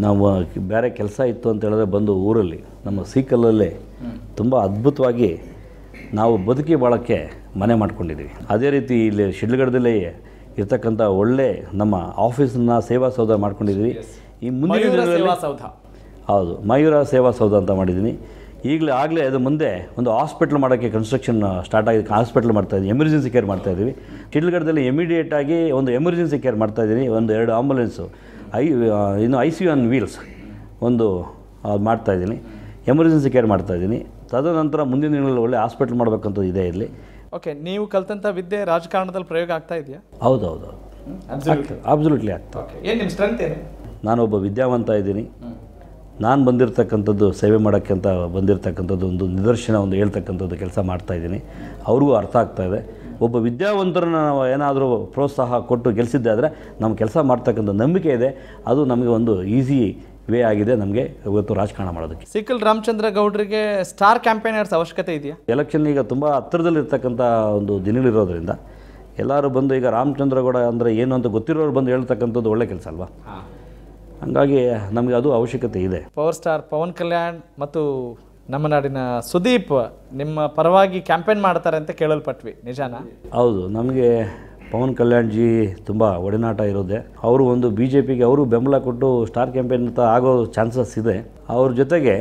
ನಾವು ಬೇರೆ ಕೆಲಸ ಇತ್ತು ಅಂತ ಹೇಳಿದ್ರೆ ಬಂದು ಊರಲ್ಲಿ ನಮ್ಮ ಸೀಕಲಲ್ಲೇ ತುಂಬ ಅದ್ಭುತವಾಗಿ ನಾವು ಬದುಕಿ ಬಾಳೋಕ್ಕೆ ಮನೆ ಮಾಡ್ಕೊಂಡಿದ್ದೀವಿ ಅದೇ ರೀತಿ ಇಲ್ಲಿ ಶಿಡ್ಲಗಡದಲ್ಲೇ ಇರ್ತಕ್ಕಂಥ ಒಳ್ಳೆ ನಮ್ಮ ಆಫೀಸನ್ನ ಸೇವಾ ಸೌಧ ಮಾಡ್ಕೊಂಡಿದ್ದೀವಿ ಈ ಮುಂದಿನ ಸೌಧ ಹೌದು ಮಯೂರ ಸೇವಾ ಸೌಧ ಅಂತ ಮಾಡಿದ್ದೀನಿ ಈಗಲೇ ಆಗಲೇ ಅದು ಮುಂದೆ ಒಂದು ಹಾಸ್ಪಿಟ್ಲ್ ಮಾಡೋಕ್ಕೆ ಕನ್ಸ್ಟ್ರಕ್ಷನ್ ಸ್ಟಾರ್ಟ್ ಆಗಿದೆ ಹಾಸ್ಪಿಟ್ಲ್ ಇದ್ದೀವಿ ಎಮರ್ಜೆನ್ಸಿ ಕೇರ್ ಮಾಡ್ತಾಯಿದ್ದೀವಿ ಇಮಿಡಿಯೇಟ್ ಇಮಿಡಿಯೇಟಾಗಿ ಒಂದು ಎಮರ್ಜೆನ್ಸಿ ಕೇರ್ ಇದ್ದೀನಿ ಒಂದು ಎರಡು ಆಂಬುಲೆನ್ಸು ಐ ಇನ್ನು I C U on wheels ಒಂದು ಇದ್ದೀನಿ ಎಮರ್ಜೆನ್ಸಿ ಕೇರ್ ಇದ್ದೀನಿ ತದನಂತರ ಮುಂದಿನ ದಿನಗಳಲ್ಲಿ ಒಳ್ಳೆ ಹಾಸ್ಪಿಟ್ಲ್ ಮಾಡಬೇಕಂತ ಇದೆ ಇಲ್ಲಿ
ಓಕೆ ನೀವು ಕಲ್ತಂತ ವಿದ್ಯೆ ರಾಜಕಾರಣದಲ್ಲಿ ಪ್ರಯೋಗ ಆಗ್ತಾ ಇದೆಯಾ
ಹೌದೌದು ಅಬ್ಸಲ್ಯೂಟ್ಲಿ ಆಗ್ತಾ ಏನು ನಿಮ್ಮ ಸ್ಟ್ರೆಂತ್ ಏನು ವಿದ್ಯಾವಂತ ಇದ್ದೀನಿ ನಾನು ಬಂದಿರತಕ್ಕಂಥದ್ದು ಸೇವೆ ಅಂತ ಬಂದಿರತಕ್ಕಂಥದ್ದು ಒಂದು ನಿದರ್ಶನ ಒಂದು ಹೇಳ್ತಕ್ಕಂಥದ್ದು ಕೆಲಸ ಮಾಡ್ತಾ ಇದ್ದೀನಿ ಅವ್ರಿಗೂ ಅರ್ಥ ಆಗ್ತಾ ಇದೆ ಒಬ್ಬ ವಿದ್ಯಾವಂತರನ್ನ ನಾವು ಏನಾದರೂ ಪ್ರೋತ್ಸಾಹ ಕೊಟ್ಟು ಗೆಲ್ಸಿದ್ದೆ ಆದರೆ ನಮ್ಮ ಕೆಲಸ ಮಾಡ್ತಕ್ಕಂಥ ನಂಬಿಕೆ ಇದೆ ಅದು ನಮಗೆ ಒಂದು ಈಸಿ ವೇ ಆಗಿದೆ ನಮಗೆ ಇವತ್ತು ರಾಜಕಾರಣ ಮಾಡೋದಕ್ಕೆ
ಸಿಕ್ಕಲ್ ರಾಮಚಂದ್ರ ಗೌಡ್ರಿಗೆ ಸ್ಟಾರ್ ಕ್ಯಾಂಪೇನರ್ಸ್ ಅವಶ್ಯಕತೆ ಇದೆಯಾ
ಎಲೆಕ್ಷನ್ ಈಗ ತುಂಬ ಹತ್ತಿರದಲ್ಲಿರ್ತಕ್ಕಂಥ ಒಂದು ದಿನಗಳಿರೋದ್ರಿಂದ ಎಲ್ಲರೂ ಬಂದು ಈಗ ರಾಮಚಂದ್ರ ಗೌಡ ಅಂದರೆ ಏನು ಅಂತ ಗೊತ್ತಿರೋರು ಬಂದು ಹೇಳ್ತಕ್ಕಂಥದ್ದು ಒಳ್ಳೆ ಕೆಲಸ ಅಲ್ವಾ ಹಂಗಾಗಿ ನಮಗೆ ಅದು ಅವಶ್ಯಕತೆ ಇದೆ
ಪವರ್ ಸ್ಟಾರ್ ಪವನ್ ಕಲ್ಯಾಣ್ ಮತ್ತು ನಮ್ಮ ನಾಡಿನ ಸುದೀಪ್ ನಿಮ್ಮ ಪರವಾಗಿ ಕ್ಯಾಂಪೇನ್ ಮಾಡ್ತಾರೆ ಅಂತ ಕೇಳಲ್ಪಟ್ವಿ ನಿಜಾನ
ಹೌದು ನಮಗೆ ಪವನ್ ಕಲ್ಯಾಣ್ ಜಿ ತುಂಬ ಒಡನಾಟ ಇರೋದೆ ಅವರು ಒಂದು ಬಿ ಜೆ ಪಿಗೆ ಅವರು ಬೆಂಬಲ ಕೊಟ್ಟು ಸ್ಟಾರ್ ಕ್ಯಾಂಪೇನ್ ಅಂತ ಆಗೋ ಚಾನ್ಸಸ್ ಇದೆ ಅವ್ರ ಜೊತೆಗೆ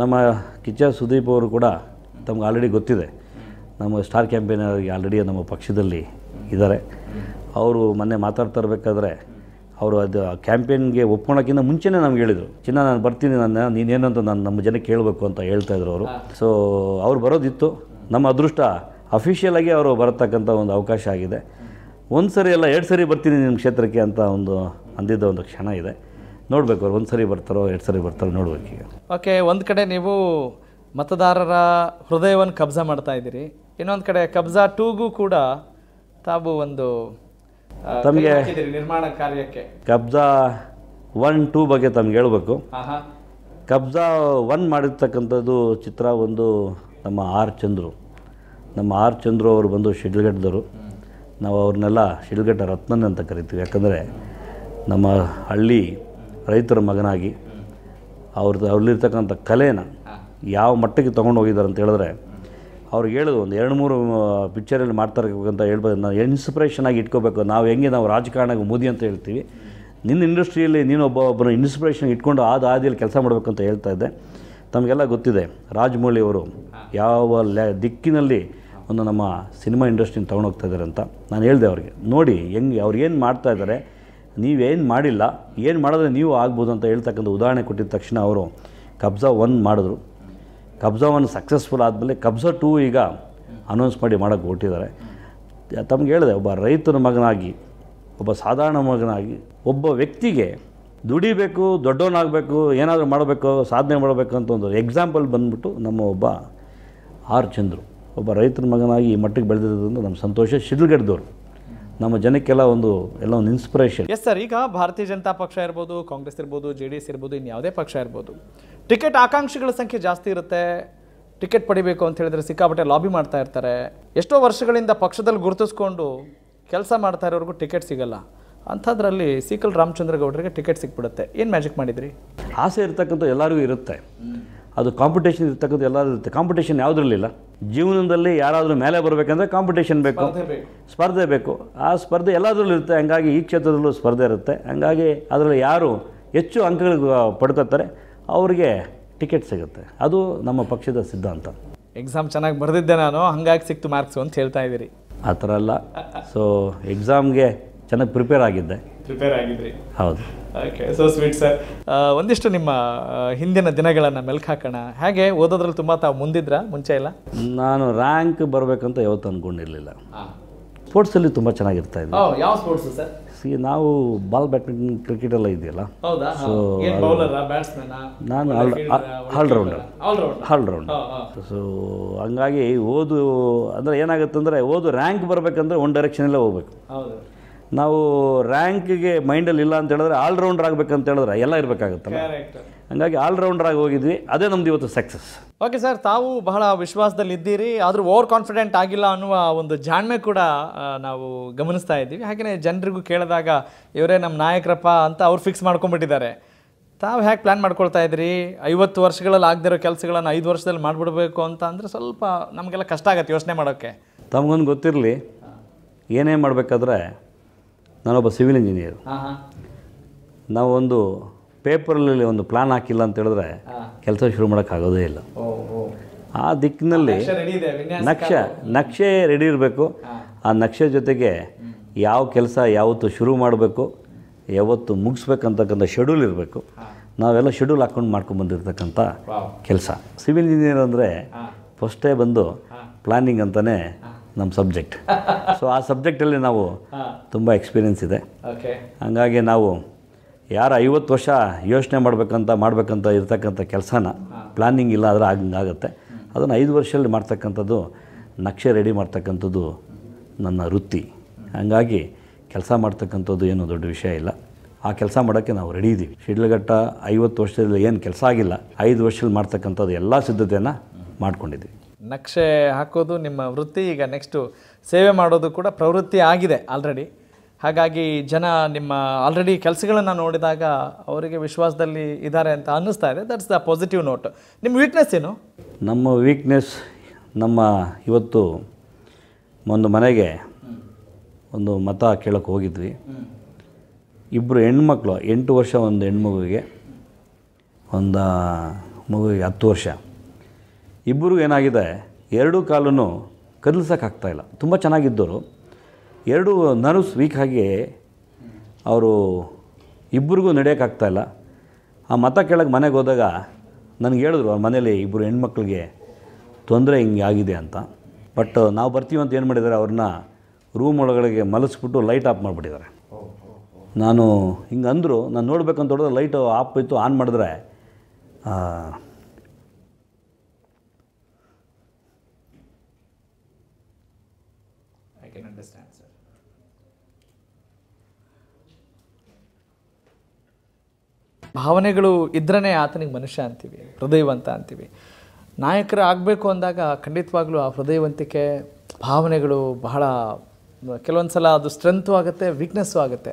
ನಮ್ಮ ಕಿಚ್ಚ ಸುದೀಪ್ ಅವರು ಕೂಡ ತಮ್ಗೆ ಆಲ್ರೆಡಿ ಗೊತ್ತಿದೆ ನಮ್ಮ ಸ್ಟಾರ್ ಅವರಿಗೆ ಆಲ್ರೆಡಿ ನಮ್ಮ ಪಕ್ಷದಲ್ಲಿ ಇದ್ದಾರೆ ಅವರು ಮೊನ್ನೆ ಮಾತಾಡ್ತಾ ಇರಬೇಕಾದ್ರೆ ಅವರು ಅದು ಕ್ಯಾಂಪೇನ್ಗೆ ಒಪ್ಕೊಳಕ್ಕಿಂತ ಮುಂಚೆನೇ ನಮ್ಗೆ ಹೇಳಿದರು ಚಿನ್ನ ನಾನು ಬರ್ತೀನಿ ನನ್ನ ನೀನೇನಂತ ನಾನು ನಮ್ಮ ಜನಕ್ಕೆ ಕೇಳಬೇಕು ಅಂತ ಹೇಳ್ತಾ ಇದ್ರು ಅವರು ಸೊ ಅವ್ರು ಬರೋದಿತ್ತು ನಮ್ಮ ಅದೃಷ್ಟ ಅಫಿಷಿಯಲಾಗಿ ಅವರು ಬರತಕ್ಕಂಥ ಒಂದು ಅವಕಾಶ ಆಗಿದೆ ಒಂದು ಸರಿ ಅಲ್ಲ ಎರಡು ಸರಿ ಬರ್ತೀನಿ ನಿಮ್ಮ ಕ್ಷೇತ್ರಕ್ಕೆ ಅಂತ ಒಂದು ಅಂದಿದ್ದ ಒಂದು ಕ್ಷಣ ಇದೆ ನೋಡಬೇಕು ಅವ್ರು ಒಂದು ಸರಿ ಬರ್ತಾರೋ ಎರಡು ಸರಿ ಬರ್ತಾರೋ ನೋಡ್ಬೇಕು ಈಗ
ಓಕೆ ಒಂದು ಕಡೆ ನೀವು ಮತದಾರರ ಹೃದಯವನ್ನು ಕಬ್ಜಾ ಮಾಡ್ತಾ ಇದ್ದೀರಿ ಇನ್ನೊಂದು ಕಡೆ ಕಬ್ಜಾ ಟೂಗೂ ಕೂಡ ತಾವು ಒಂದು ತಮಗೆ ನಿರ್ಮಾಣ ಕಾರ್ಯಕ್ಕೆ
ಕಬ್ಜಾ ಒನ್ ಟೂ ಬಗ್ಗೆ ತಮ್ಗೆ ಹೇಳಬೇಕು ಕಬ್ಜಾ ಒನ್ ಮಾಡಿರ್ತಕ್ಕಂಥದ್ದು ಚಿತ್ರ ಒಂದು ನಮ್ಮ ಆರ್ ಚಂದ್ರು ನಮ್ಮ ಆರ್ ಚಂದ್ರು ಅವರು ಬಂದು ಶಿಡ್ಲಘಟ್ಟದವರು ನಾವು ಅವ್ರನ್ನೆಲ್ಲ ಶಿಡ್ಲಘಟ್ಟ ರತ್ನನ್ ಅಂತ ಕರಿತೀವಿ ಯಾಕಂದರೆ ನಮ್ಮ ಹಳ್ಳಿ ರೈತರ ಮಗನಾಗಿ ಅವ್ರದ್ದು ಅವ್ರಲ್ಲಿರ್ತಕ್ಕಂಥ ಕಲೆನ ಯಾವ ಮಟ್ಟಕ್ಕೆ ತೊಗೊಂಡು ಹೋಗಿದ್ದಾರೆ ಅಂತ ಹೇಳಿದ್ರೆ ಅವ್ರಿಗೆ ಹೇಳೋದು ಒಂದು ಎರಡು ಮೂರು ಪಿಕ್ಚರಲ್ಲಿ ಮಾಡ್ತಾರಂತ ಹೇಳ್ಬೋದು ನಾವು ಇನ್ಸ್ಪಿರೇಷನ್ ಆಗಿ ಇಟ್ಕೋಬೇಕು ನಾವು ಹೆಂಗೆ ನಾವು ರಾಜಕಾರಣಕ್ಕೆ ಮೋದಿ ಅಂತ ಹೇಳ್ತೀವಿ ನಿನ್ನ ಇಂಡಸ್ಟ್ರಿಯಲ್ಲಿ ನೀನು ಒಬ್ಬ ಒಬ್ಬನ ಇನ್ಸ್ಪಿರೇಷನ್ ಇಟ್ಕೊಂಡು ಆದ ದಾದಿಯಲ್ಲಿ ಕೆಲಸ ಮಾಡಬೇಕು ಅಂತ ಹೇಳ್ತಾ ಇದ್ದೆ ತಮಗೆಲ್ಲ ಗೊತ್ತಿದೆ ರಾಜಮೌಳಿಯವರು ಯಾವ ಲೆ ದಿಕ್ಕಿನಲ್ಲಿ ಒಂದು ನಮ್ಮ ಸಿನಿಮಾ ಇಂಡಸ್ಟ್ರಿನ ತೊಗೊಂಡೋಗ್ತಾ ಇದ್ದಾರೆ ಅಂತ ನಾನು ಹೇಳಿದೆ ಅವ್ರಿಗೆ ನೋಡಿ ಹೆಂಗೆ ಅವ್ರು ಮಾಡ್ತಾ ಇದ್ದಾರೆ ನೀವೇನು ಮಾಡಿಲ್ಲ ಏನು ಮಾಡಿದ್ರೆ ನೀವು ಆಗ್ಬೋದು ಅಂತ ಹೇಳ್ತಕ್ಕಂಥ ಉದಾಹರಣೆ ಕೊಟ್ಟಿದ ತಕ್ಷಣ ಅವರು ಕಬ್ಜಾ ಒನ್ ಮಾಡಿದ್ರು ಕಬ್ಜಾ ಒನ್ ಸಕ್ಸಸ್ಫುಲ್ ಆದಮೇಲೆ ಕಬ್ಜಾ ಟೂ ಈಗ ಅನೌನ್ಸ್ ಮಾಡಿ ಮಾಡೋಕ್ಕೆ ಹೊಟ್ಟಿದ್ದಾರೆ ತಮ್ಗೆ ಹೇಳಿದೆ ಒಬ್ಬ ರೈತನ ಮಗನಾಗಿ ಒಬ್ಬ ಸಾಧಾರಣ ಮಗನಾಗಿ ಒಬ್ಬ ವ್ಯಕ್ತಿಗೆ ದುಡಿಬೇಕು ದೊಡ್ಡವನಾಗಬೇಕು ಏನಾದರೂ ಮಾಡಬೇಕು ಸಾಧನೆ ಮಾಡಬೇಕು ಅಂತ ಒಂದು ಎಕ್ಸಾಂಪಲ್ ಬಂದ್ಬಿಟ್ಟು ನಮ್ಮ ಒಬ್ಬ ಆರ್ ಚಂದ್ರು ಒಬ್ಬ ರೈತನ ಮಗನಾಗಿ ಈ ಮಟ್ಟಿಗೆ ಬೆಳೆದಿರೋದ್ರಿಂದ ನಮ್ಮ ಸಂತೋಷ ಶಿಡ್ಲುಗಡ್ದವ್ರು ನಮ್ಮ ಜನಕ್ಕೆಲ್ಲ ಒಂದು ಎಲ್ಲ ಒಂದು ಇನ್ಸ್ಪಿರೇಷನ್ ಎಸ್
ಸರ್ ಈಗ ಭಾರತೀಯ ಜನತಾ ಪಕ್ಷ ಇರ್ಬೋದು ಕಾಂಗ್ರೆಸ್ ಇರ್ಬೋದು ಜೆ ಡಿ ಎಸ್ ಇರ್ಬೋದು ಇನ್ನು ಯಾವುದೇ ಪಕ್ಷ ಇರ್ಬೋದು ಟಿಕೆಟ್ ಆಕಾಂಕ್ಷಿಗಳ ಸಂಖ್ಯೆ ಜಾಸ್ತಿ ಇರುತ್ತೆ ಟಿಕೆಟ್ ಪಡಿಬೇಕು ಅಂತ ಹೇಳಿದ್ರೆ ಸಿಕ್ಕಾಪಟ್ಟೆ ಲಾಬಿ ಮಾಡ್ತಾ ಇರ್ತಾರೆ ಎಷ್ಟೋ ವರ್ಷಗಳಿಂದ ಪಕ್ಷದಲ್ಲಿ ಗುರುತಿಸ್ಕೊಂಡು ಕೆಲಸ ಮಾಡ್ತಾ ಇರೋರಿಗೂ ಟಿಕೆಟ್ ಸಿಗಲ್ಲ ಅಂಥದ್ರಲ್ಲಿ ಸಿಕಲ್ ರಾಮಚಂದ್ರ ಗೌಡರಿಗೆ ಟಿಕೆಟ್ ಸಿಕ್ಬಿಡುತ್ತೆ
ಏನು ಮ್ಯಾಜಿಕ್ ಮಾಡಿದ್ರಿ ಆಸೆ ಇರ್ತಕ್ಕಂಥ ಎಲ್ಲರಿಗೂ ಇರುತ್ತೆ ಅದು ಕಾಂಪಿಟೇಷನ್ ಇರ್ತಕ್ಕಂಥ ಎಲ್ಲ ಇರುತ್ತೆ ಕಾಂಪಿಟೇಷನ್ ಯಾವುದ್ರಲ್ಲಿಲ್ಲ ಜೀವನದಲ್ಲಿ ಯಾರಾದರೂ ಮೇಲೆ ಬರಬೇಕಂದ್ರೆ ಕಾಂಪಿಟೇಷನ್ ಬೇಕು ಸ್ಪರ್ಧೆ ಬೇಕು ಆ ಸ್ಪರ್ಧೆ ಎಲ್ಲದರಲ್ಲೂ ಇರುತ್ತೆ ಹಂಗಾಗಿ ಈ ಕ್ಷೇತ್ರದಲ್ಲೂ ಸ್ಪರ್ಧೆ ಇರುತ್ತೆ ಹಂಗಾಗಿ ಅದರಲ್ಲಿ ಯಾರು ಹೆಚ್ಚು ಅಂಕಗಳು ಪಡ್ಕೋತಾರೆ ಅವರಿಗೆ ಟಿಕೆಟ್ ಸಿಗುತ್ತೆ ಅದು ನಮ್ಮ ಪಕ್ಷದ ಸಿದ್ಧಾಂತ
ಎಕ್ಸಾಮ್ ಚೆನ್ನಾಗಿ ಬರೆದಿದ್ದೆ ನಾನು ಹಂಗಾಗಿ ಸಿಕ್ತು ಮಾರ್ಕ್ಸ್ ಅಂತ ಹೇಳ್ತಾ ಇದ್ದೀರಿ
ಆ ಥರ ಅಲ್ಲ ಸೊ ಎಕ್ಸಾಮ್ಗೆ ಚೆನ್ನಾಗಿ ಪ್ರಿಪೇರ್ ಆಗಿದ್ದೆ
ಪ್ರಿಪೇರ್ ಆಗಿದ್ರಿ ಹೌದು ಓಕೆ ಸೊ ಸ್ವೀಟ್ ಸರ್ ಒಂದಿಷ್ಟು ನಿಮ್ಮ ಹಿಂದಿನ ದಿನಗಳನ್ನು ಮೆಲ್ಕು ಹಾಕೋಣ ಹಾಗೆ ಓದೋದ್ರಲ್ಲಿ ತುಂಬ ತಾವು ಮುಂದಿದ್ರ ಮುಂಚೆ ಇಲ್ಲ
ನಾನು ರ್ಯಾಂಕ್ ಬರಬೇಕಂತ ಯಾವತ್ತು ಅಂದ್ಕೊಂಡಿರಲಿಲ್ಲ ಸ್ಪೋರ್ಟ್ಸಲ್ಲಿ ತುಂಬ ಚೆನ್ನಾಗಿರ್ತಾ ಇದೆ ಯಾವ ಸ್ಪೋರ್ಟ್ಸ್ ಸರ್ ನಾವು ಬಾಲ್ ಬ್ಯಾಡ್ಮಿಂಟನ್ ಕ್ರಿಕೆಟ್ ಎಲ್ಲ ಇದೆಯಲ್ಲ ಸೊ ನಾನು ಆಲ್ರೌಂಡರ್ ಆಲ್ರೌಂಡರ್ ಸೊ ಹಂಗಾಗಿ ಓದು ಅಂದರೆ ಏನಾಗುತ್ತೆ ಅಂದರೆ ಓದು ರ್ಯಾಂಕ್ ಬರಬೇಕಂದ್ರೆ ಒನ್ ಡೈರೆಕ್ಷನಲ್ಲೇ ಹೋಗ್ಬೇಕು ನಾವು ರ್ಯಾಂಕಿಗೆ ಮೈಂಡಲ್ಲಿ ಇಲ್ಲ ಅಂತ ಹೇಳಿದ್ರೆ ಆಲ್ರೌಂಡರ್ ಆಗಬೇಕಂತ ಹೇಳಿದ್ರೆ ಎಲ್ಲ ಇರಬೇಕಾಗುತ್ತೆ ಹಂಗಾಗಿ ಆಲ್ರೌಂಡರ್ ಆಗಿ ಹೋಗಿದ್ವಿ ಅದೇ ನಮ್ದು ಇವತ್ತು ಸಕ್ಸಸ್
ಓಕೆ ಸರ್ ತಾವು ಬಹಳ ವಿಶ್ವಾಸದಲ್ಲಿ ಇದ್ದೀರಿ ಆದರೂ ಓವರ್ ಕಾನ್ಫಿಡೆಂಟ್ ಆಗಿಲ್ಲ ಅನ್ನುವ ಒಂದು ಜಾಣ್ಮೆ ಕೂಡ ನಾವು ಗಮನಿಸ್ತಾ ಇದ್ದೀವಿ ಹಾಗೆಯೇ ಜನರಿಗೂ ಕೇಳಿದಾಗ ಇವರೇ ನಮ್ಮ ನಾಯಕರಪ್ಪ ಅಂತ ಅವ್ರು ಫಿಕ್ಸ್ ಮಾಡ್ಕೊಂಬಿಟ್ಟಿದ್ದಾರೆ ತಾವು ಹೇಗೆ ಪ್ಲ್ಯಾನ್ ಮಾಡ್ಕೊಳ್ತಾ ಇದ್ರಿ ಐವತ್ತು ವರ್ಷಗಳಲ್ಲಿ ಆಗದಿರೋ ಕೆಲಸಗಳನ್ನು ಐದು ವರ್ಷದಲ್ಲಿ ಮಾಡಿಬಿಡ್ಬೇಕು ಅಂತ ಅಂದರೆ ಸ್ವಲ್ಪ ನಮಗೆಲ್ಲ ಕಷ್ಟ ಆಗುತ್ತೆ ಯೋಚನೆ ಮಾಡೋಕ್ಕೆ
ತಮಗೊಂದು ಗೊತ್ತಿರಲಿ ಏನೇ ಮಾಡಬೇಕಾದ್ರೆ ನಾನೊಬ್ಬ ಸಿವಿಲ್ ಇಂಜಿನಿಯರ್ ನಾವೊಂದು ಪೇಪರಲ್ಲಿ ಒಂದು ಪ್ಲ್ಯಾನ್ ಹಾಕಿಲ್ಲ ಅಂತ ಹೇಳಿದ್ರೆ ಕೆಲಸ ಶುರು ಮಾಡೋಕ್ಕಾಗೋದೇ ಇಲ್ಲ ಆ ದಿಕ್ಕಿನಲ್ಲಿ ನಕ್ಷೆ ನಕ್ಷೆ ರೆಡಿ ಇರಬೇಕು ಆ ನಕ್ಷೆ ಜೊತೆಗೆ ಯಾವ ಕೆಲಸ ಯಾವತ್ತು ಶುರು ಮಾಡಬೇಕು ಯಾವತ್ತು ಮುಗಿಸ್ಬೇಕಂತಕ್ಕಂಥ ಶೆಡ್ಯೂಲ್ ಇರಬೇಕು ನಾವೆಲ್ಲ ಶೆಡ್ಯೂಲ್ ಹಾಕ್ಕೊಂಡು ಮಾಡ್ಕೊಂಡು ಬಂದಿರತಕ್ಕಂಥ ಕೆಲಸ ಸಿವಿಲ್ ಇಂಜಿನಿಯರ್ ಅಂದರೆ ಫಸ್ಟೇ ಬಂದು ಪ್ಲಾನಿಂಗ್ ಅಂತಲೇ ನಮ್ಮ ಸಬ್ಜೆಕ್ಟ್ ಸೊ ಆ ಸಬ್ಜೆಕ್ಟಲ್ಲಿ ನಾವು ತುಂಬ ಎಕ್ಸ್ಪೀರಿಯೆನ್ಸ್ ಇದೆ ಹಾಗಾಗಿ ನಾವು ಯಾರು ಐವತ್ತು ವರ್ಷ ಯೋಚನೆ ಮಾಡಬೇಕಂತ ಮಾಡಬೇಕಂತ ಇರ್ತಕ್ಕಂಥ ಕೆಲಸನ ಪ್ಲಾನಿಂಗ್ ಇಲ್ಲ ಆದರೆ ಆಗಂಗೆ ಆಗುತ್ತೆ ಅದನ್ನು ಐದು ವರ್ಷದಲ್ಲಿ ಮಾಡ್ತಕ್ಕಂಥದ್ದು ನಕ್ಷೆ ರೆಡಿ ಮಾಡ್ತಕ್ಕಂಥದ್ದು ನನ್ನ ವೃತ್ತಿ ಹಾಗಾಗಿ ಕೆಲಸ ಮಾಡ್ತಕ್ಕಂಥದ್ದು ಏನು ದೊಡ್ಡ ವಿಷಯ ಇಲ್ಲ ಆ ಕೆಲಸ ಮಾಡೋಕ್ಕೆ ನಾವು ರೆಡಿ ಇದ್ದೀವಿ ಶಿಡ್ಲಘಟ್ಟ ಐವತ್ತು ವರ್ಷದಲ್ಲಿ ಏನು ಕೆಲಸ ಆಗಿಲ್ಲ ಐದು ವರ್ಷದಲ್ಲಿ ಮಾಡ್ತಕ್ಕಂಥದ್ದು ಎಲ್ಲ ಸಿದ್ಧತೆಯನ್ನು ಮಾಡ್ಕೊಂಡಿದ್ದೀವಿ
ನಕ್ಷೆ ಹಾಕೋದು ನಿಮ್ಮ ವೃತ್ತಿ ಈಗ ನೆಕ್ಸ್ಟು ಸೇವೆ ಮಾಡೋದು ಕೂಡ ಪ್ರವೃತ್ತಿ ಆಗಿದೆ ಆಲ್ರೆಡಿ ಹಾಗಾಗಿ ಜನ ನಿಮ್ಮ ಆಲ್ರೆಡಿ ಕೆಲಸಗಳನ್ನು ನೋಡಿದಾಗ ಅವರಿಗೆ ವಿಶ್ವಾಸದಲ್ಲಿ ಇದ್ದಾರೆ ಅಂತ ಅನ್ನಿಸ್ತಾ ಇದೆ ದಟ್ಸ್ ದ ಪಾಸಿಟಿವ್ ನೋಟ್ ನಿಮ್ಮ ವೀಕ್ನೆಸ್ ಏನು
ನಮ್ಮ ವೀಕ್ನೆಸ್ ನಮ್ಮ ಇವತ್ತು ಒಂದು ಮನೆಗೆ ಒಂದು ಮತ ಕೇಳೋಕ್ಕೆ ಹೋಗಿದ್ವಿ ಇಬ್ಬರು ಹೆಣ್ಮಕ್ಳು ಎಂಟು ವರ್ಷ ಒಂದು ಹೆಣ್ಮಗುವಿಗೆ ಒಂದು ಮಗುವಿಗೆ ಹತ್ತು ವರ್ಷ ಇಬ್ಬರಿಗೂ ಏನಾಗಿದೆ ಎರಡೂ ಕಾಲನ್ನು ಇಲ್ಲ ತುಂಬ ಚೆನ್ನಾಗಿದ್ದರು ಎರಡು ನರ್ವ್ಸ್ ವೀಕ್ ಆಗಿ ಅವರು ಇಬ್ಬರಿಗೂ ನಡೆಯೋಕ್ಕಾಗ್ತಾಯಿಲ್ಲ ಆ ಮತ ಕೆಳಗೆ ಮನೆಗೆ ಹೋದಾಗ ನನಗೆ ಹೇಳಿದ್ರು ಅವ್ರ ಮನೇಲಿ ಇಬ್ಬರು ಹೆಣ್ಮಕ್ಳಿಗೆ ತೊಂದರೆ ಹಿಂಗೆ ಆಗಿದೆ ಅಂತ ಬಟ್ ನಾವು ಬರ್ತೀವಿ ಅಂತ ಏನು ಮಾಡಿದ್ದಾರೆ ಅವ್ರನ್ನ ರೂಮ್ ಒಳಗಡೆಗೆ ಮಲಸ್ಬಿಟ್ಟು ಲೈಟ್ ಆಫ್ ಮಾಡಿಬಿಟ್ಟಿದ್ದಾರೆ ನಾನು ಹಿಂಗೆ ಅಂದರು ನಾನು ನೋಡಬೇಕಂತ ಹೊಡೆದ್ರೆ ಲೈಟು ಆಫ್ ಇತ್ತು ಆನ್ ಮಾಡಿದ್ರೆ
ಭಾವನೆಗಳು ಇದ್ರೇ ಆತನಿಗೆ ಮನುಷ್ಯ ಅಂತೀವಿ ಹೃದಯವಂತ ಅಂತೀವಿ ನಾಯಕರು ಆಗಬೇಕು ಅಂದಾಗ ಖಂಡಿತವಾಗ್ಲೂ ಆ ಹೃದಯವಂತಿಕೆ ಭಾವನೆಗಳು ಬಹಳ ಕೆಲವೊಂದು ಸಲ ಅದು ಸ್ಟ್ರೆಂತು ಆಗುತ್ತೆ ವೀಕ್ನೆಸ್ಸು ಆಗುತ್ತೆ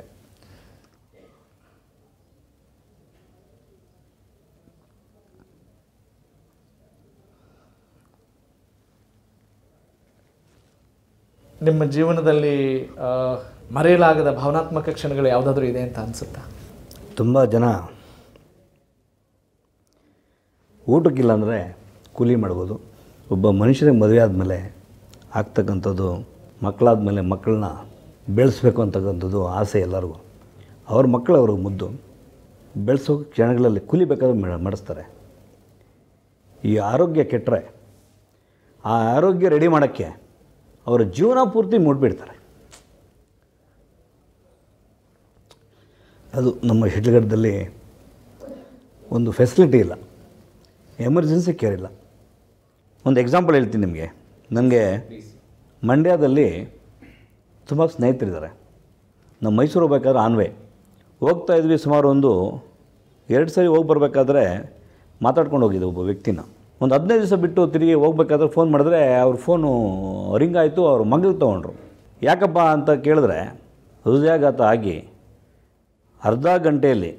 ನಿಮ್ಮ ಜೀವನದಲ್ಲಿ ಮರೆಯಲಾಗದ ಭಾವನಾತ್ಮಕ ಕ್ಷಣಗಳು ಯಾವುದಾದ್ರೂ ಇದೆ ಅಂತ ಅನಿಸುತ್ತಾ
ತುಂಬ ಜನ ಊಟಕ್ಕಿಲ್ಲ ಅಂದರೆ ಕೂಲಿ ಮಾಡ್ಬೋದು ಒಬ್ಬ ಮನುಷ್ಯನಿಗೆ ಮದುವೆ ಆದಮೇಲೆ ಆಗ್ತಕ್ಕಂಥದ್ದು ಮಕ್ಕಳಾದ ಮೇಲೆ ಮಕ್ಕಳನ್ನ ಬೆಳೆಸ್ಬೇಕು ಅಂತಕ್ಕಂಥದ್ದು ಆಸೆ ಎಲ್ಲರಿಗೂ ಅವ್ರ ಮಕ್ಕಳು ಅವ್ರಿಗೆ ಮುದ್ದು ಬೆಳೆಸೋ ಕ್ಷಣಗಳಲ್ಲಿ ಕುಲಿಬೇಕಾದ್ರೆ ಮಾಡಿಸ್ತಾರೆ ಈ ಆರೋಗ್ಯ ಕೆಟ್ಟರೆ ಆ ಆರೋಗ್ಯ ರೆಡಿ ಮಾಡೋಕ್ಕೆ ಅವರ ಜೀವನ ಪೂರ್ತಿ ಮೂಡಿಬಿಡ್ತಾರೆ ಅದು ನಮ್ಮ ಶಿಡ್ಲಘಟ್ಟದಲ್ಲಿ ಒಂದು ಫೆಸಿಲಿಟಿ ಇಲ್ಲ ಎಮರ್ಜೆನ್ಸಿ ಕೇರ್ ಇಲ್ಲ ಒಂದು ಎಕ್ಸಾಂಪಲ್ ಹೇಳ್ತೀನಿ ನಿಮಗೆ ನನಗೆ ಮಂಡ್ಯದಲ್ಲಿ ತುಂಬ ಸ್ನೇಹಿತರಿದ್ದಾರೆ ನಮ್ಮ ಮೈಸೂರು ಹೋಗ್ಬೇಕಾದ್ರೆ ಆನ್ವೇ ಹೋಗ್ತಾ ಇದ್ವಿ ಸುಮಾರು ಒಂದು ಎರಡು ಸರಿ ಹೋಗಿ ಬರಬೇಕಾದ್ರೆ ಮಾತಾಡ್ಕೊಂಡು ಹೋಗಿದ್ದೆ ಒಬ್ಬ ವ್ಯಕ್ತಿನ ಒಂದು ಹದಿನೈದು ದಿವಸ ಬಿಟ್ಟು ತಿರುಗಿ ಹೋಗ್ಬೇಕಾದ್ರೆ ಫೋನ್ ಮಾಡಿದ್ರೆ ಅವ್ರ ಫೋನು ರಿಂಗ್ ಆಯಿತು ಅವ್ರ ಮಗಳಿಗೆ ತೊಗೊಂಡ್ರು ಯಾಕಪ್ಪ ಅಂತ ಕೇಳಿದ್ರೆ ಹೃದಯಾಘಾತ ಆಗಿ ಅರ್ಧ ಗಂಟೆಯಲ್ಲಿ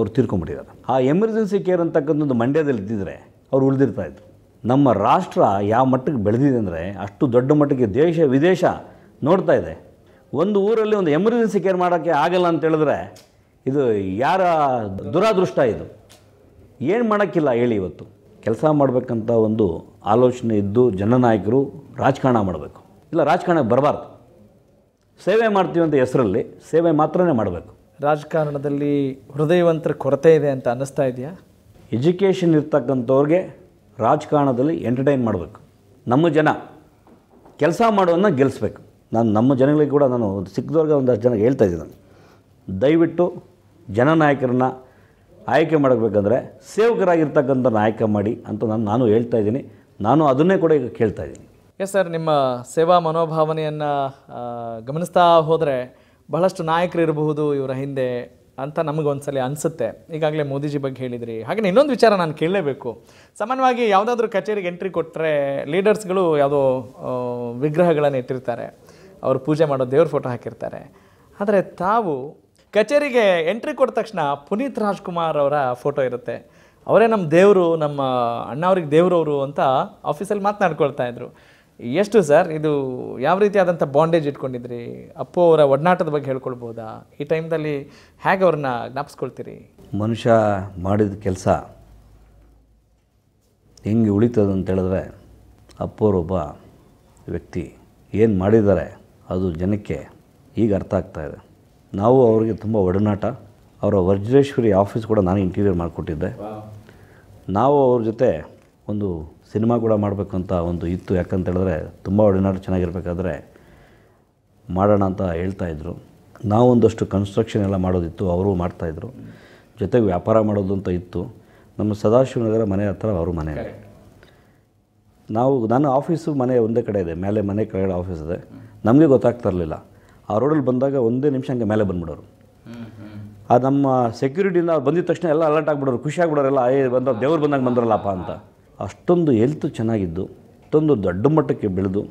ಅವ್ರು ತೀರ್ಕೊಂಡ್ಬಿಟ್ಟಿದ್ದಾರೆ ಆ ಎಮರ್ಜೆನ್ಸಿ ಕೇರ್ ಅಂತಕ್ಕಂಥದ್ದು ಮಂಡ್ಯದಲ್ಲಿ ಇದ್ದಿದ್ರೆ ಅವ್ರು ಉಳಿದಿರ್ತಾ ಇದ್ರು ನಮ್ಮ ರಾಷ್ಟ್ರ ಯಾವ ಮಟ್ಟಕ್ಕೆ ಬೆಳೆದಿದೆ ಅಂದರೆ ಅಷ್ಟು ದೊಡ್ಡ ಮಟ್ಟಕ್ಕೆ ದೇಶ ವಿದೇಶ ನೋಡ್ತಾ ಇದೆ ಒಂದು ಊರಲ್ಲಿ ಒಂದು ಎಮರ್ಜೆನ್ಸಿ ಕೇರ್ ಮಾಡೋಕ್ಕೆ ಆಗಲ್ಲ ಅಂತ ಹೇಳಿದ್ರೆ ಇದು ಯಾರ ದುರಾದೃಷ್ಟ ಇದು ಏನು ಮಾಡೋಕ್ಕಿಲ್ಲ ಹೇಳಿ ಇವತ್ತು ಕೆಲಸ ಮಾಡಬೇಕಂತ ಒಂದು ಆಲೋಚನೆ ಇದ್ದು ಜನನಾಯಕರು ರಾಜಕಾರಣ ಮಾಡಬೇಕು ಇಲ್ಲ ರಾಜಕಾರಣಕ್ಕೆ ಬರಬಾರ್ದು ಸೇವೆ ಮಾಡ್ತೀವಿ ಅಂತ ಹೆಸರಲ್ಲಿ ಸೇವೆ ಮಾತ್ರನೇ ಮಾಡಬೇಕು
ರಾಜಕಾರಣದಲ್ಲಿ ಹೃದಯವಂತರ ಕೊರತೆ ಇದೆ ಅಂತ ಅನ್ನಿಸ್ತಾ ಇದೆಯಾ
ಎಜುಕೇಷನ್ ಇರ್ತಕ್ಕಂಥವ್ರಿಗೆ ರಾಜಕಾರಣದಲ್ಲಿ ಎಂಟರ್ಟೈನ್ ಮಾಡಬೇಕು ನಮ್ಮ ಜನ ಕೆಲಸ ಮಾಡೋದನ್ನ ಗೆಲ್ಲಿಸ್ಬೇಕು ನಾನು ನಮ್ಮ ಜನಗಳಿಗೆ ಕೂಡ ನಾನು ಸಿಕ್ಕದವ್ರಿಗೆ ಒಂದಷ್ಟು ಜನ ಹೇಳ್ತಾ ಇದ್ದೀನಿ ದಯವಿಟ್ಟು ನಾಯಕರನ್ನ ಆಯ್ಕೆ ಮಾಡಬೇಕಂದ್ರೆ ಸೇವಕರಾಗಿರ್ತಕ್ಕಂಥ ಆಯ್ಕೆ ಮಾಡಿ ಅಂತ ನಾನು ನಾನು ಹೇಳ್ತಾ ಇದ್ದೀನಿ ನಾನು ಅದನ್ನೇ ಕೂಡ ಈಗ ಕೇಳ್ತಾ ಇದ್ದೀನಿ
ಎಸ್ ಸರ್ ನಿಮ್ಮ ಸೇವಾ ಮನೋಭಾವನೆಯನ್ನು ಗಮನಿಸ್ತಾ ಹೋದರೆ ಬಹಳಷ್ಟು ನಾಯಕರು ಇರಬಹುದು ಇವರ ಹಿಂದೆ ಅಂತ ಸಲ ಅನಿಸುತ್ತೆ ಈಗಾಗಲೇ ಮೋದಿಜಿ ಬಗ್ಗೆ ಹೇಳಿದ್ರಿ ಹಾಗೆ ಇನ್ನೊಂದು ವಿಚಾರ ನಾನು ಕೇಳಲೇಬೇಕು ಸಾಮಾನ್ಯವಾಗಿ ಯಾವುದಾದ್ರೂ ಕಚೇರಿಗೆ ಎಂಟ್ರಿ ಕೊಟ್ಟರೆ ಲೀಡರ್ಸ್ಗಳು ಯಾವುದೋ ವಿಗ್ರಹಗಳನ್ನು ಇಟ್ಟಿರ್ತಾರೆ ಅವರು ಪೂಜೆ ಮಾಡೋ ದೇವ್ರ ಫೋಟೋ ಹಾಕಿರ್ತಾರೆ ಆದರೆ ತಾವು ಕಚೇರಿಗೆ ಎಂಟ್ರಿ ಕೊಟ್ಟ ತಕ್ಷಣ ಪುನೀತ್ ರಾಜ್ಕುಮಾರ್ ಅವರ ಫೋಟೋ ಇರುತ್ತೆ ಅವರೇ ನಮ್ಮ ದೇವರು ನಮ್ಮ ಅಣ್ಣವ್ರಿಗೆ ದೇವರವರು ಅಂತ ಆಫೀಸಲ್ಲಿ ಮಾತನಾಡ್ಕೊಳ್ತಾ ಇದ್ರು ಎಷ್ಟು ಸರ್ ಇದು ಯಾವ ರೀತಿಯಾದಂಥ ಬಾಂಡೇಜ್ ಇಟ್ಕೊಂಡಿದ್ರಿ ಅಪ್ಪು ಅವರ ಒಡನಾಟದ ಬಗ್ಗೆ ಹೇಳ್ಕೊಳ್ಬೋದಾ ಈ ಟೈಮ್ದಲ್ಲಿ ಹೇಗೆ ಅವ್ರನ್ನ ಜ್ಞಾಪಿಸ್ಕೊಳ್ತೀರಿ
ಮನುಷ್ಯ ಮಾಡಿದ ಕೆಲಸ ಹೆಂಗೆ ಉಳಿತದೆ ಹೇಳಿದ್ರೆ ಒಬ್ಬ ವ್ಯಕ್ತಿ ಏನು ಮಾಡಿದ್ದಾರೆ ಅದು ಜನಕ್ಕೆ ಈಗ ಅರ್ಥ ಆಗ್ತಾ ಇದೆ ನಾವು ಅವರಿಗೆ ತುಂಬ ಒಡನಾಟ ಅವರ ವಜ್ರೇಶ್ವರಿ ಆಫೀಸ್ ಕೂಡ ನಾನು ಇಂಟೀರಿಯರ್ ಮಾಡಿಕೊಟ್ಟಿದ್ದೆ ನಾವು ಅವ್ರ ಜೊತೆ ಒಂದು ಸಿನಿಮಾ ಕೂಡ ಮಾಡಬೇಕು ಅಂತ ಒಂದು ಇತ್ತು ಯಾಕಂತೇಳಿದ್ರೆ ತುಂಬ ಒಡನಾಡು ಚೆನ್ನಾಗಿರ್ಬೇಕಾದ್ರೆ ಮಾಡೋಣ ಅಂತ ಹೇಳ್ತಾಯಿದ್ರು ನಾವೊಂದಷ್ಟು ಕನ್ಸ್ಟ್ರಕ್ಷನ್ ಎಲ್ಲ ಮಾಡೋದಿತ್ತು ಅವರು ಮಾಡ್ತಾಯಿದ್ರು ಜೊತೆಗೆ ವ್ಯಾಪಾರ ಮಾಡೋದು ಅಂತ ಇತ್ತು ನಮ್ಮ ಸದಾಶಿವನಗರ ಮನೆ ಹತ್ರ ಅವರು ಮನೆ ನಾವು ನನ್ನ ಆಫೀಸು ಮನೆ ಒಂದೇ ಕಡೆ ಇದೆ ಮೇಲೆ ಮನೆ ಕೆಳಗಡೆ ಆಫೀಸ್ ಇದೆ ನಮಗೆ ಗೊತ್ತಾಗ್ತಾ ಇರಲಿಲ್ಲ ಆ ರೋಡಲ್ಲಿ ಬಂದಾಗ ಒಂದೇ ನಿಮಿಷ ಹಂಗೆ ಮೇಲೆ ಬಂದ್ಬಿಡೋರು ಆ ನಮ್ಮ ಸೆಕ್ಯೂರಿಟಿನ ಅವ್ರು ಬಂದಿದ ತಕ್ಷಣ ಎಲ್ಲ ಅಲರ್ಟ್ ಆಗಿಬಿಡೋರು ಖುಷಿ ಏ ಬಂದ ದೇವ್ರು ಬಂದಾಗ ಬಂದ್ರಲ್ಲಪ್ಪ ಅಂತ ಅಷ್ಟೊಂದು ಎಲ್ತು ಚೆನ್ನಾಗಿದ್ದು ಅಷ್ಟೊಂದು ದೊಡ್ಡ ಮಟ್ಟಕ್ಕೆ ಬೆಳೆದು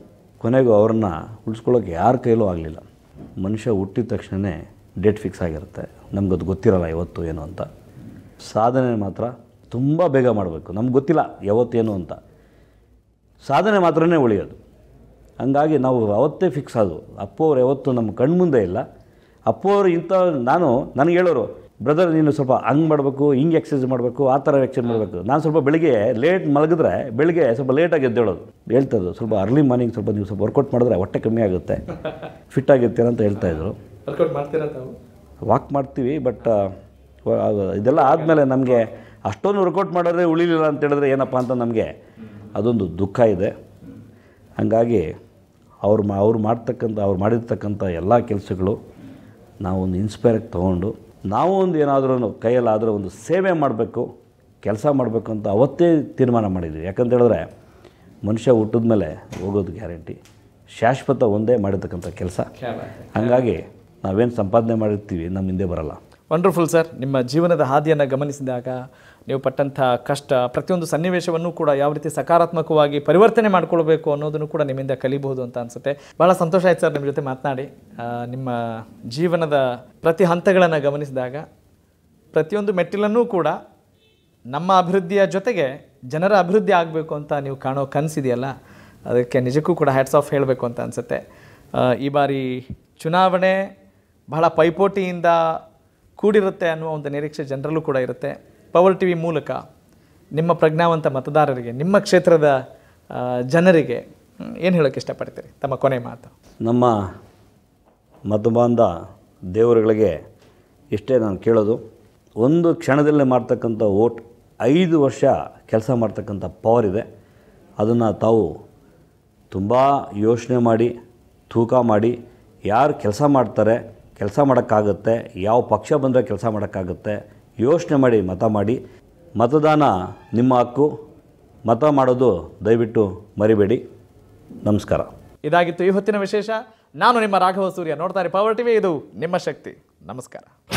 ಕೊನೆಗೂ ಅವ್ರನ್ನ ಉಳಿಸ್ಕೊಳ್ಳೋಕೆ ಯಾರ ಕೈಲೂ ಆಗಲಿಲ್ಲ ಮನುಷ್ಯ ಹುಟ್ಟಿದ ತಕ್ಷಣವೇ ಡೇಟ್ ಫಿಕ್ಸ್ ಆಗಿರುತ್ತೆ ಅದು ಗೊತ್ತಿರಲ್ಲ ಯಾವತ್ತು ಏನು ಅಂತ ಸಾಧನೆ ಮಾತ್ರ ತುಂಬ ಬೇಗ ಮಾಡಬೇಕು ನಮ್ಗೆ ಗೊತ್ತಿಲ್ಲ ಯಾವತ್ತೇನು ಅಂತ ಸಾಧನೆ ಮಾತ್ರನೇ ಉಳಿಯೋದು ಹಂಗಾಗಿ ನಾವು ಅವತ್ತೇ ಫಿಕ್ಸ್ ಆದವು ಅಪ್ಪವ್ರು ಯಾವತ್ತು ನಮ್ಮ ಕಣ್ಮುಂದೆ ಇಲ್ಲ ಅಪ್ಪವ್ರು ಇಂಥ ನಾನು ನನಗೆ ಹೇಳೋರು ಬ್ರದರ್ ನೀನು ಸ್ವಲ್ಪ ಹಂಗೆ ಮಾಡಬೇಕು ಹಿಂಗೆ ಎಕ್ಸಸೈಸ್ ಮಾಡಬೇಕು ಆ ಥರ ಎಕ್ಸೈಸ್ ಮಾಡಬೇಕು ನಾನು ಸ್ವಲ್ಪ ಬೆಳಿಗ್ಗೆ ಲೇಟ್ ಮಲಗಿದ್ರೆ ಬೆಳಿಗ್ಗೆ ಸ್ವಲ್ಪ ಲೇಟಾಗಿ ಎದ್ದೇಳೋದು ಇದ್ದರು ಸ್ವಲ್ಪ ಅರ್ಲಿ ಮಾರ್ನಿಂಗ್ ಸ್ವಲ್ಪ ನೀವು ಸ್ವಲ್ಪ ವರ್ಕೌಟ್ ಮಾಡಿದ್ರೆ ಹೊಟ್ಟೆ ಕಮ್ಮಿ ಆಗುತ್ತೆ ಫಿಟ್ ಆಗಿರ್ತೀರ ಅಂತ ಹೇಳ್ತಾಯಿದ್ರು
ವರ್ಕೌಟ್ ಮಾಡ್ತೀರಾ ತಾವು
ವಾಕ್ ಮಾಡ್ತೀವಿ ಬಟ್ ಇದೆಲ್ಲ ಆದಮೇಲೆ ನಮಗೆ ಅಷ್ಟೊಂದು ವರ್ಕೌಟ್ ಮಾಡಿದ್ರೆ ಉಳಿಲಿಲ್ಲ ಅಂತ ಹೇಳಿದ್ರೆ ಏನಪ್ಪ ಅಂತ ನಮಗೆ ಅದೊಂದು ದುಃಖ ಇದೆ ಹಾಗಾಗಿ ಅವ್ರು ಮಾ ಅವ್ರು ಮಾಡ್ತಕ್ಕಂಥ ಅವ್ರು ಮಾಡಿರ್ತಕ್ಕಂಥ ಎಲ್ಲ ಕೆಲಸಗಳು ನಾವೊಂದು ಇನ್ಸ್ಪೈರಾಗಿ ತೊಗೊಂಡು ನಾವು ಒಂದು ಏನಾದರೂ ಕೈಯಲ್ಲಾದರೂ ಒಂದು ಸೇವೆ ಮಾಡಬೇಕು ಕೆಲಸ ಮಾಡಬೇಕು ಅಂತ ಅವತ್ತೇ ತೀರ್ಮಾನ ಮಾಡಿದ್ವಿ ಯಾಕಂತ ಹೇಳಿದ್ರೆ ಮನುಷ್ಯ ಹುಟ್ಟಿದ ಮೇಲೆ ಹೋಗೋದು ಗ್ಯಾರಂಟಿ ಶಾಶ್ವತ ಒಂದೇ ಮಾಡಿರ್ತಕ್ಕಂಥ ಕೆಲಸ ಹಾಗಾಗಿ ನಾವೇನು ಸಂಪಾದನೆ ಮಾಡಿರ್ತೀವಿ ನಮ್ಮ ಹಿಂದೆ ಬರೋಲ್ಲ
ವಂಡರ್ಫುಲ್ ಸರ್ ನಿಮ್ಮ ಜೀವನದ ಹಾದಿಯನ್ನು ಗಮನಿಸಿದಾಗ ನೀವು ಪಟ್ಟಂಥ ಕಷ್ಟ ಪ್ರತಿಯೊಂದು ಸನ್ನಿವೇಶವನ್ನು ಕೂಡ ಯಾವ ರೀತಿ ಸಕಾರಾತ್ಮಕವಾಗಿ ಪರಿವರ್ತನೆ ಮಾಡಿಕೊಳ್ಬೇಕು ಅನ್ನೋದನ್ನು ಕೂಡ ನಿಮ್ಮಿಂದ ಕಲಿಬಹುದು ಅಂತ ಅನಿಸುತ್ತೆ ಭಾಳ ಸಂತೋಷ ಆಯ್ತು ಸರ್ ನಿಮ್ಮ ಜೊತೆ ಮಾತನಾಡಿ ನಿಮ್ಮ ಜೀವನದ ಪ್ರತಿ ಹಂತಗಳನ್ನು ಗಮನಿಸಿದಾಗ ಪ್ರತಿಯೊಂದು ಮೆಟ್ಟಿಲನ್ನೂ ಕೂಡ ನಮ್ಮ ಅಭಿವೃದ್ಧಿಯ ಜೊತೆಗೆ ಜನರ ಅಭಿವೃದ್ಧಿ ಆಗಬೇಕು ಅಂತ ನೀವು ಕಾಣೋ ಕನಸಿದೆಯಲ್ಲ ಅದಕ್ಕೆ ನಿಜಕ್ಕೂ ಕೂಡ ಹ್ಯಾಟ್ಸ್ ಆಫ್ ಹೇಳಬೇಕು ಅಂತ ಅನಿಸುತ್ತೆ ಈ ಬಾರಿ ಚುನಾವಣೆ ಬಹಳ ಪೈಪೋಟಿಯಿಂದ ಕೂಡಿರುತ್ತೆ ಅನ್ನುವ ಒಂದು ನಿರೀಕ್ಷೆ ಜನರಲ್ಲೂ ಕೂಡ ಇರುತ್ತೆ ಪವರ್ ಟಿ ವಿ ಮೂಲಕ ನಿಮ್ಮ ಪ್ರಜ್ಞಾವಂತ ಮತದಾರರಿಗೆ ನಿಮ್ಮ ಕ್ಷೇತ್ರದ ಜನರಿಗೆ ಏನು ಹೇಳೋಕ್ಕೆ ಇಷ್ಟಪಡ್ತೀರಿ ತಮ್ಮ ಕೊನೆ ಮಾತು
ನಮ್ಮ ಮಧುಬಾಂಧ ದೇವರುಗಳಿಗೆ ಇಷ್ಟೇ ನಾನು ಕೇಳೋದು ಒಂದು ಕ್ಷಣದಲ್ಲಿ ಮಾಡ್ತಕ್ಕಂಥ ಓಟ್ ಐದು ವರ್ಷ ಕೆಲಸ ಮಾಡ್ತಕ್ಕಂಥ ಪವರ್ ಇದೆ ಅದನ್ನು ತಾವು ತುಂಬ ಯೋಚನೆ ಮಾಡಿ ತೂಕ ಮಾಡಿ ಯಾರು ಕೆಲಸ ಮಾಡ್ತಾರೆ ಕೆಲಸ ಮಾಡೋಕ್ಕಾಗುತ್ತೆ ಯಾವ ಪಕ್ಷ ಬಂದರೆ ಕೆಲಸ ಮಾಡೋಕ್ಕಾಗುತ್ತೆ ಯೋಚನೆ ಮಾಡಿ ಮತ ಮಾಡಿ ಮತದಾನ ನಿಮ್ಮ ಹಕ್ಕು ಮತ ಮಾಡೋದು ದಯವಿಟ್ಟು ಮರಿಬೇಡಿ ನಮಸ್ಕಾರ
ಇದಾಗಿತ್ತು ಈ ಹೊತ್ತಿನ ವಿಶೇಷ ನಾನು ನಿಮ್ಮ ರಾಘವ ಸೂರ್ಯ ನೋಡ್ತಾರೆ ಪವರ್ ಟಿವಿ ಇದು ನಿಮ್ಮ ಶಕ್ತಿ ನಮಸ್ಕಾರ